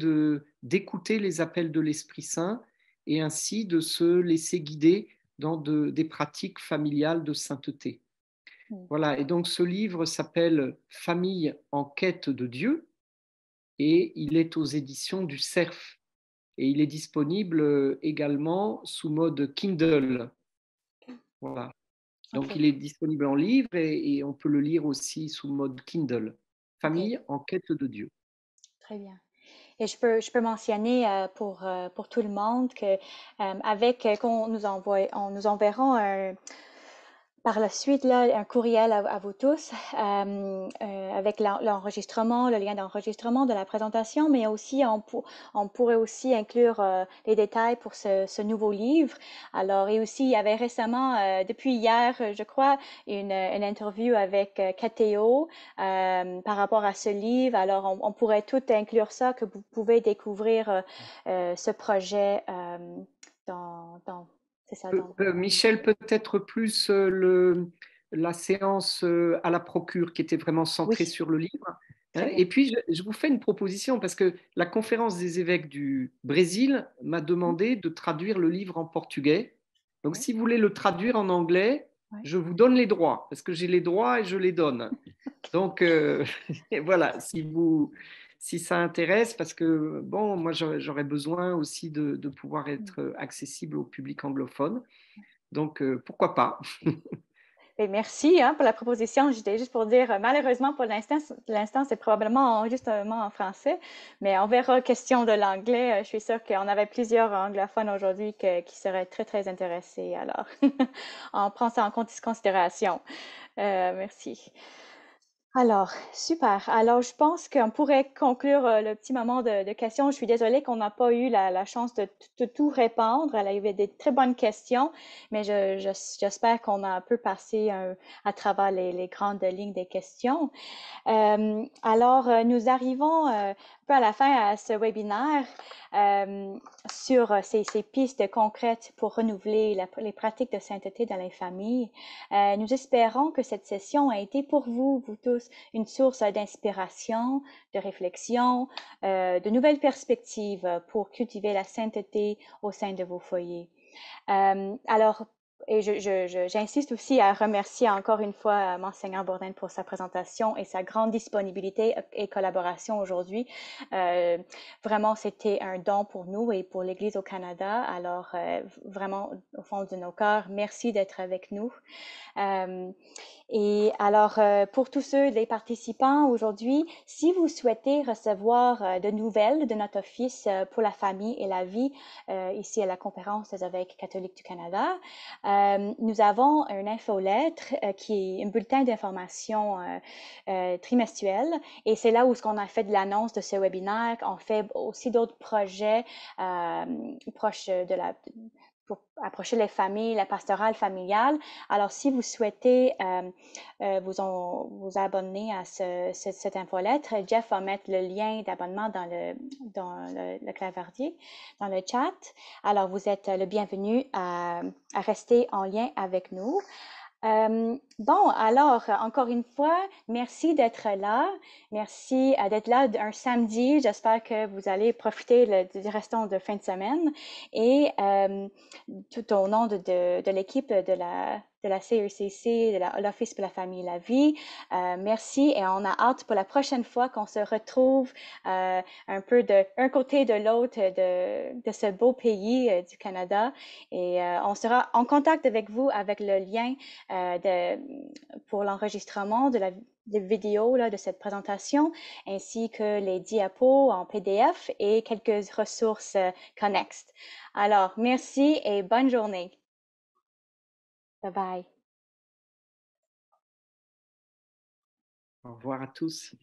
d'écouter les appels de l'Esprit Saint et ainsi de se laisser guider dans de, des pratiques familiales de sainteté. Mm. Voilà, et donc ce livre s'appelle Famille en quête de Dieu et il est aux éditions du CERF et il est disponible euh, également sous mode Kindle. Voilà. Donc il est disponible en livre et, on peut le lire aussi sous mode Kindle. Famille en quête de Dieu. Très bien. Et je peux, je peux mentionner euh, pour, euh, pour tout le monde que euh, avec qu'on nous envoie, on nous enverra un, par la suite, là, un courriel à, vous tous euh, euh, avec l'enregistrement, le lien d'enregistrement de la présentation, mais aussi on, pourrait aussi inclure euh, les détails pour ce, nouveau livre. Alors, et aussi, il y avait récemment, depuis hier, je crois, une, interview avec KTO par rapport à ce livre. Alors, on, pourrait tout inclure ça, que vous pouvez découvrir ce projet dans euh, euh, Michel, peut-être plus euh, le, la séance à la procure qui était vraiment centrée sur le livre. Hein. Et puis, je, vous fais une proposition parce que la conférence des évêques du Brésil m'a demandé de traduire le livre en portugais. Donc, si vous voulez le traduire en anglais, je vous donne les droits parce que j'ai les droits et je les donne. Donc, voilà, si vous, si ça intéresse, parce que bon, moi j'aurais besoin aussi de, pouvoir mmh. être euh, accessible au public anglophone. Donc euh, pourquoi pas ben, merci hein, pour la proposition. J'étais juste pour dire, malheureusement, pour l'instant, c'est probablement justement en français, mais on verra question de l'anglais. Euh, je suis sûre qu'on avait plusieurs anglophones aujourd'hui qui seraient très, très intéressés. Alors, on prend ça en considération. merci. Alors, super. Alors, je pense qu'on pourrait conclure euh, le petit moment de, questions. Je suis désolée qu'on n'a pas eu la, chance de, tout répondre. Il y avait des très bonnes questions, mais j'espère qu'on a un peu passé euh, à travers les, grandes lignes des questions. Euh, alors, nous arrivons peu à la fin à ce webinaire euh, sur euh, ces, pistes concrètes pour renouveler les pratiques de sainteté dans les familles. Euh, nous espérons que cette session a été pour vous, vous tous, une source d'inspiration, de réflexion, de nouvelles perspectives pour cultiver la sainteté au sein de vos foyers. alors, et j'insiste je, aussi à remercier encore une fois euh, Monseigneur Bourdain pour sa présentation et sa grande disponibilité et collaboration aujourd'hui. Euh, vraiment, c'était un don pour nous et pour l'Église au Canada. Alors, euh, vraiment, au fond de nos cœurs, merci d'être avec nous. Et alors, euh, pour tous ceux, des participants aujourd'hui, si vous souhaitez recevoir euh, de nouvelles de notre Office euh, pour la famille et la vie ici à la conférence des évêques catholiques du Canada, nous avons une infolettre qui est un bulletin d'information trimestriel. Et c'est là où ce qu'on a fait de l'annonce de ce webinaire. On fait aussi d'autres projets proches de la pour approcher les familles, la pastorale familiale. Alors, si vous souhaitez euh, euh, vous, vous abonner à ce, cette infolettre, Jeff va mettre le lien d'abonnement dans, le, dans le, clavardier, dans le chat. Alors, vous êtes le bienvenu à rester en lien avec nous. Euh, bon, alors, encore une fois, merci d'être là. Merci euh, d'être là un samedi. J'espère que vous allez profiter du restant de fin de semaine. Et euh, tout au nom de, de l'équipe de la de la CECC, e de l'Office pour la famille et la vie. Euh, merci et on a hâte pour la prochaine fois qu'on se retrouve euh, un peu d'un côté de l'autre de, ce beau pays euh, du Canada. Et on sera en contact avec vous avec le lien pour l'enregistrement de la vidéo de cette présentation, ainsi que les diapos en PDF et quelques ressources connexes. Alors, merci et bonne journée. Bye Au revoir à tous.